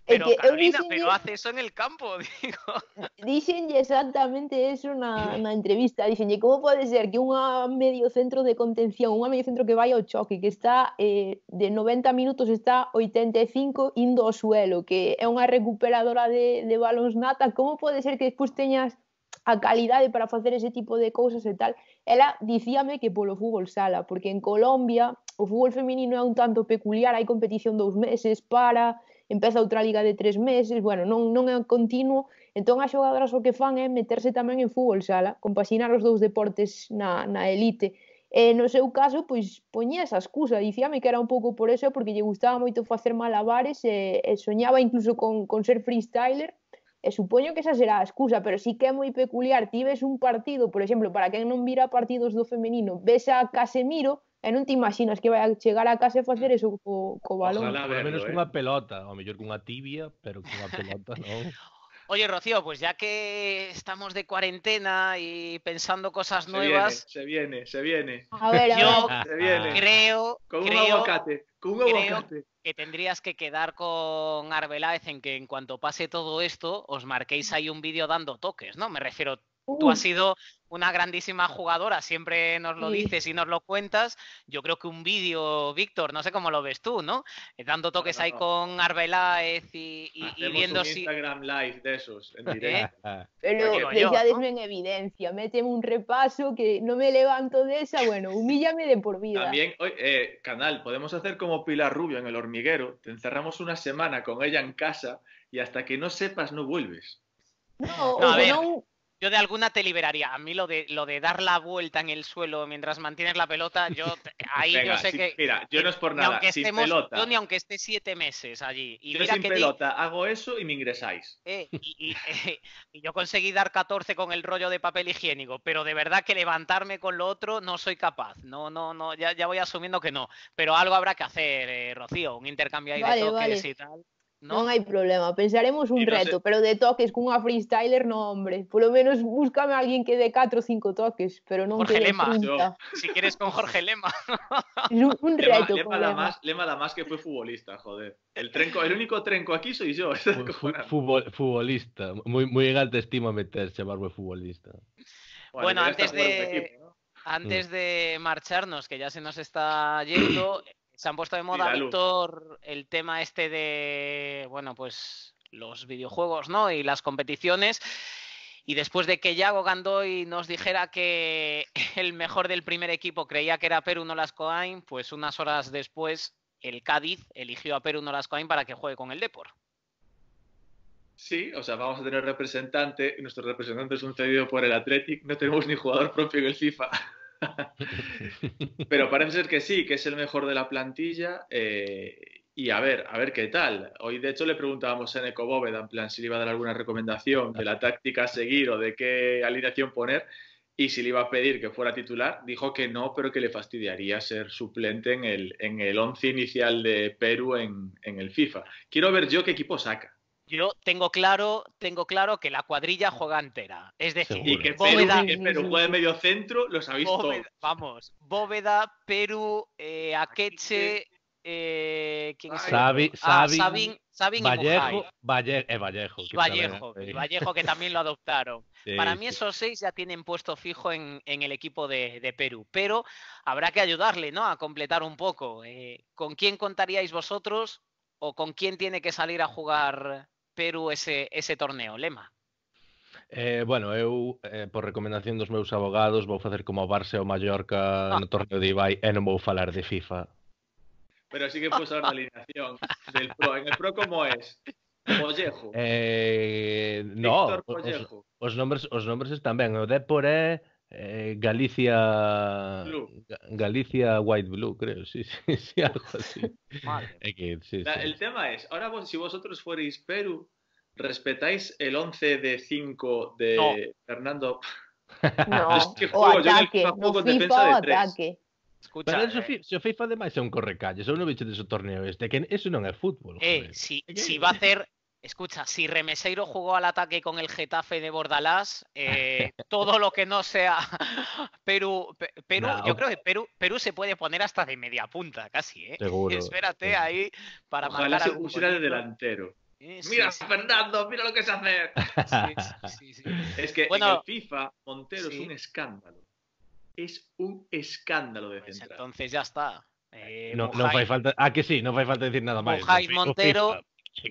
Pero que Carolina, pero hace eso en el campo, (laughs) digo. Dicen exactamente es una, una entrevista. Dicen, ¿cómo puede ser que un medio centro de contención, un medio centro que vaya a choque, que está eh, de 90 minutos está 85 indo suelo, que es una recuperadora de, de natas, nata, como puede ser que después tengas a calidad para hacer ese tipo de cosas y tal, Ella dicíame que polo fútbol sala, porque en Colombia el fútbol femenino es un tanto peculiar, hay competición dos meses para, empeza outra liga de tres meses, bueno, non, non é continuo, entón as xogadoras o que fan é meterse tamén en fútbol sala, compaxinar os dous deportes na, na elite, E no seu caso, pois poñía esa excusa, dicíame que era un pouco por eso, porque lle gustaba moito facer malabares e, e soñaba incluso con, con ser freestyler, e supoño que esa será a excusa, pero sí que é moi peculiar. Ti ves un partido, por exemplo, para quen non vira partidos do femenino, ves a Casemiro ¿En un te Es que a llegar a casa e facer eso co, balón. menos eh. con una pelota, mejor mellor una tibia, pero una pelota no. (laughs) Oye, Rocío, pues ya que estamos de cuarentena y pensando cosas nuevas. Se viene, se viene. A ver, a ver. Yo se ah, viene. Ah. creo. un Con un Que tendrías que quedar con Arbeláez en que en cuanto pase todo esto, os marquéis ahí un vídeo dando toques, ¿no? Me refiero, Tú has sido una grandísima jugadora, siempre nos lo dices y nos lo cuentas. Yo creo que un vídeo, Víctor, no sé cómo lo ves tú, ¿no? Eh, dando toques ahí con Arbeláez y, y, viendo un Instagram Live de esos, en ¿Eh? directo. (laughs) Pues Pero pues ya en evidencia, méteme un repaso que no me levanto de esa, bueno, humíllame de por vida. También, eh, canal, podemos hacer como Pilar Rubio en El Hormiguero, te encerramos una semana con ella en casa y hasta que no sepas no vuelves. No, o, no, yo de alguna te liberaría. A mí lo de, lo de dar la vuelta en el suelo mientras mantienes la pelota, yo ahí yo sé que. Mira, yo no es por nada. Aunque sin pelota. ni aunque esté siete meses allí. Y yo sin pelota hago eso y me ingresáis. Eh, (laughs) y, yo conseguí dar 14 con el rollo de papel higiénico, pero de verdad que levantarme con lo otro no soy capaz. No, no, no, ya, ya voy asumiendo que no. Pero algo habrá que hacer, eh, Rocío, un intercambio ahí de toques y tal. No. hay problema, pensaremos un reto, pero de toques una freestyler no, hombre. Por lo menos búscame a alguien que dé 4 o 5 toques, pero no Jorge Lema, si quieres con Jorge Lema. (laughs) un, un reto. Lema, Lema, Lema. más, que fue futbolista, joder. El trenco, el único trenco aquí soy yo. (laughs) futbolista, muy muy en alta estima meterse, barbe futbolista. Bueno, antes de antes mm. de marcharnos, que ya se nos está yendo, (clears throat) Se han puesto de moda, Víctor, el tema este de, bueno, pues los videojuegos, ¿no? Y las competiciones. Y después de que Yago Gandoy nos dijera que (laughs) el mejor del primer equipo creía que era Perú Nolascoain, pues unas horas después el Cádiz eligió a Perú Nolascoain para que juegue con el Depor. Sí, o sea, vamos a tener representante, nuestro representante es un cedido por el Athletic, no tenemos ni jugador propio en el FIFA. (laughs) Pero parece ser que sí, que es el mejor de la plantilla. Eh, y a ver, a ver qué tal. Hoy, de hecho, le preguntábamos a Neko Bóveda, en plan, si le iba a dar alguna recomendación de la táctica a seguir o de qué alineación poner. Y si le iba a pedir que fuera titular, dijo que no, pero que le fastidiaría ser suplente en el, en el once inicial de Perú en el FIFA. Quiero ver yo qué equipo saca. Yo tengo claro, tengo claro que la cuadrilla juega entera. Es decir, que Bóveda, Perú, juega de medio centro, los habéis Vamos, Bóveda, Perú, eh, Akeche, eh, ¿quién es ah, Sabin, Sabin Vallejo, y Vallejo, eh, Vallejo, Vallejo, que también lo adoptaron. (laughs) Para mí esos seis ya tienen puesto fijo en, el equipo de, Perú, pero habrá que ayudarle, ¿no? A completar un poco. Eh, ¿Con quién contaríais vosotros o con quién tiene que salir a jugar Perú ese, ese torneo, Lema? Eh, bueno, eu, eh, por recomendación dos meus abogados, vou facer como o Barça ou Mallorca ah. no torneo de Ibai e non vou falar de FIFA. Pero sí que puse a alineación del Pro. En el Pro como es? Pollejo. Eh, no, Víctor Os, os, nombres, os nombres están ben. O Depor é Eh, Galicia Galicia White Blue, creo, sí, (laughs) sí, sí algo así. (laughs) El tema es, ahora vos, si vosotros fuerais Perú, ¿respetáis el 11 de 5 de Fernando? No, (laughs) es que juego, o ataque, yo de ataque. Escucha, Pero eh, se, o FIFA demais é un correcalles, de su torneo este, que eso no es fútbol. Eh, si va a hacer Escucha, si Remeseiro jugó al ataque con el Getafe de Bordalás, eh, (laughs) todo lo que no sea Perú, Perú yo creo que Perú, Perú se puede poner hasta de media punta casi, ¿eh? Seguro. Espérate ahí para Ojalá se pusiera de delantero. mira, Fernando, mira lo que se hace. Es que en el FIFA, Montero es un escándalo. Es un escándalo de pues central. entonces ya está. Eh, no, no falta, ah, que sí, no hace falta decir nada más. Montero,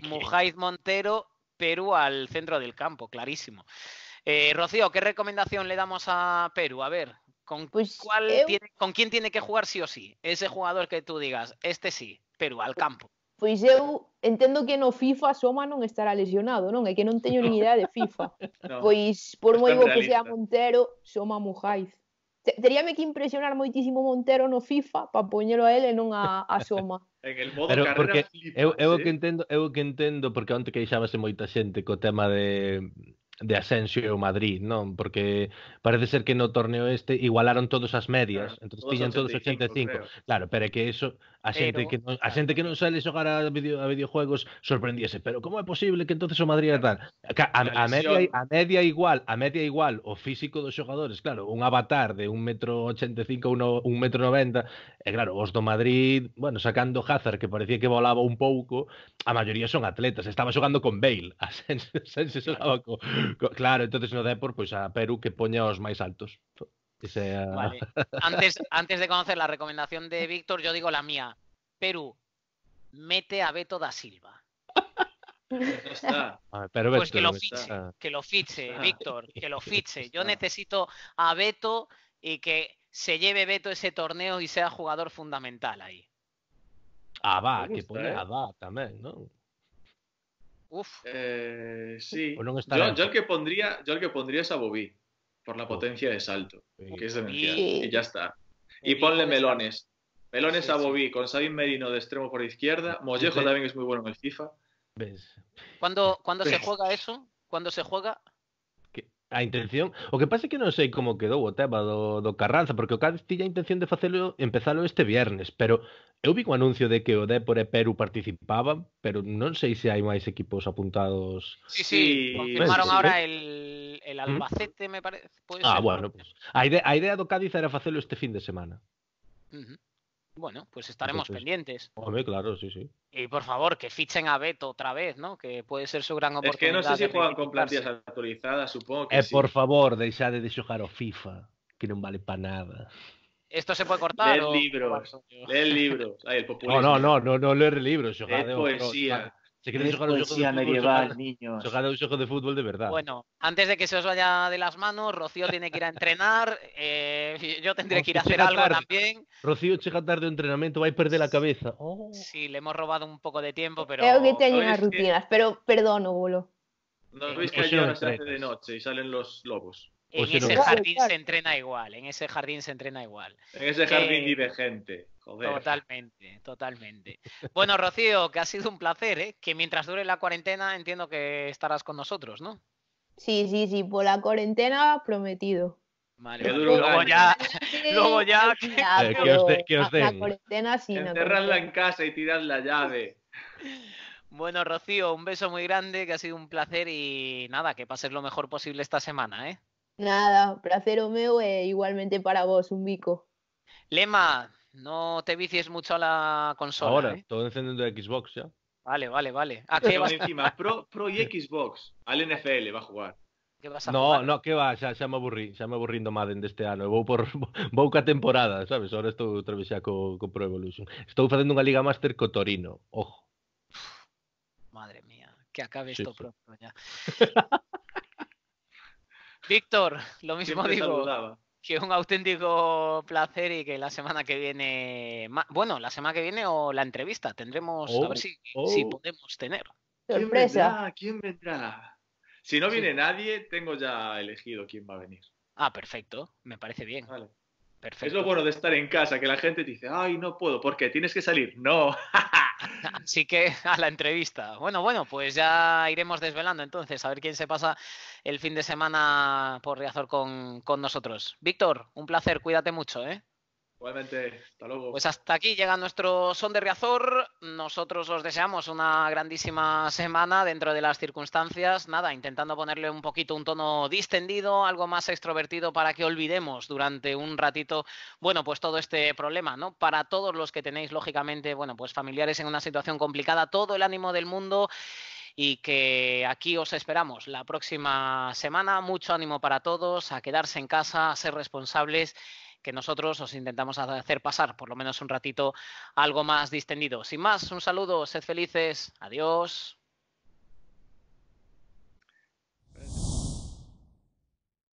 Mujáiz Montero, Perú al centro del campo, clarísimo. Eh, Rocío, ¿qué recomendación le damos a Perú? A ver, pues ¿con, quién tiene que jugar sí o sí? Ese jugador que tú digas, este sí, Perú al campo. Pues yo entiendo que no FIFA Soma no estará lesionado, no, É que no tengo ni idea de FIFA. Pues (laughs) por moi que sea Montero, Soma Mujaiz. teríame que impresionar moitísimo Montero no FIFA para poñelo a ele non a, a Soma. (laughs) en el modo Pero carrera porque flipas, eu, eu eh? que entendo, eu que entendo porque onte queixábase moita xente co tema de de Asensio Madrid, ¿no? Porque parece ser que no torneo este igualaron todas las medias, entonces todos todos 85. Claro, pero que eso a gente que no a que sale xogar a, video, a videojuegos sorprendiese pero como es posible que entonces o Madrid tal? A, a, media a media igual, a media igual o físico dos jugadores claro, un avatar de 1,85 m, un metro e claro, os Madrid, bueno, sacando Hazard que parecía que volaba un poco a mayoría son atletas, estaba jugando con Bale, (laughs) Asensio, Asensio Claro, entonces no da por pues, a Perú que poña más altos. (laughs) antes, antes de conocer la recomendación de Víctor, yo digo la mía. Perú, mete a Beto da Silva. Pues pero pues ah. que lo fiche, que lo fiche, Víctor, que lo (laughs) fiche. Yo necesito a Beto y que se lleve Beto ese torneo y sea jugador fundamental ahí. Ah, va, que pone ¿eh? a va también, ¿no? Eh, Uf. sí. yo, el que pondría, yo el que pondría es a Bobby, por la potencia de salto, que es de Y ya está. Y ponle melones. Melones a Bobby, con Sabin Merino de extremo por izquierda. Mollejo también es muy bueno en el FIFA. ¿Ves? ¿Cuándo, se juega eso? ¿Cuándo se juega? a intención, o que pasa que no sé cómo quedó o do, Carranza, porque o Cádiz intención de hacerlo empezarlo este viernes, pero Eu vi un anuncio de que o Dépor e Peru participaban, pero no sé si hay más equipos apuntados. Sí, sí, confirmaron ahora el, el Albacete, me parece. ah, bueno, pues, La idea, de Cádiz era facelo este fin de semana. Bueno, pues estaremos pendientes. Hombre, claro, sí, sí. Y por favor, que fichen a Beto otra vez, ¿no? Que puede ser su gran oportunidad. Es que no sé si juegan con plantillas actualizadas, supongo que eh, Por favor, deixade de xogar o FIFA, que no vale para nada. Esto se puede cortar. Leer o... libros. Leer libros. el libro (laughs) No, no, no, no, no leer libros. Leer Es poesía. Se queréis jugar un juego medieval, niños. de fútbol de verdad. Bueno, antes de que se os vaya de las manos, Rocío tiene que ir a entrenar. Eh, (laughs) yo tendré que ir a hacer algo también. Rocío llega tarde de entrenamiento, va a perder la cabeza. Oh. Sí, le hemos robado un poco de tiempo, pero. Creo que tenía unas rutinas, pero perdón, Bolo. No eh, veis que pues de noche y salen los lobos. En ese jardín se entrena igual, en ese jardín se entrena igual. En ese jardín eh, vive gente. Totalmente, totalmente. Bueno, Rocío, que ha sido un placer, ¿eh? que mientras dure la cuarentena entiendo que estarás con nosotros, ¿no? Sí, sí, sí, por la cuarentena prometido. Vale, luego ya, luego ya, eh, que, os, La cuarentena Encerradla en casa y tirad la llave. Bueno, Rocío, un beso muy grande, que ha sido un placer y nada, que pases lo mejor posible esta semana, ¿eh? Nada, placer mío e eh, igualmente para vos, un bico. Lema, no te vicies mucho a la consola. Ahora, eh. todo encendiendo Xbox ya. Vale, vale, vale. Ah, qué encima, Pro, y Xbox. Al NFL va a jugar. ¿Qué vas a no, no, qué va, Ya, me aburrí, ya me aburrindo este de ano. año. Voy por boca (laughs) temporada, sabes? Ahora estoy otra vez ya con Pro Evolution. Estoy haciendo una Liga Master con Torino. Ojo. Madre mía, que acabe esto pronto ya. (laughs) Víctor, lo mismo digo. Que un auténtico placer y que la semana que viene, bueno, la semana que viene o la entrevista tendremos, a ver oh, oh. si, podemos tener. ¿Quién vendrá? Si no viene nadie, tengo ya elegido quién va a venir. Ah, perfecto, me parece bien. Es lo bueno de estar en casa, que la gente te dice, ay, no puedo, porque tienes que salir. No. Así (laughs) (laughs) que a la entrevista. Bueno, bueno, pues ya iremos desvelando entonces, a ver quién se pasa el fin de semana por Riazor con, con nosotros. Víctor, un placer, cuídate mucho, ¿eh? hasta Pues hasta aquí llega nuestro son de Riazor. Nosotros os deseamos una grandísima semana dentro de las circunstancias. Nada, intentando ponerle un poquito un tono distendido, algo más extrovertido para que olvidemos durante un ratito, bueno, pues todo este problema, ¿no? Para todos los que tenéis, lógicamente, bueno, pues familiares en una situación complicada, todo el ánimo del mundo y que aquí os esperamos la próxima semana. Mucho ánimo para todos, a quedarse en casa, a ser responsables que nosotros os intentamos hacer pasar por lo menos un ratito algo más distendido. Sin más, un saludo, sed felices, adiós.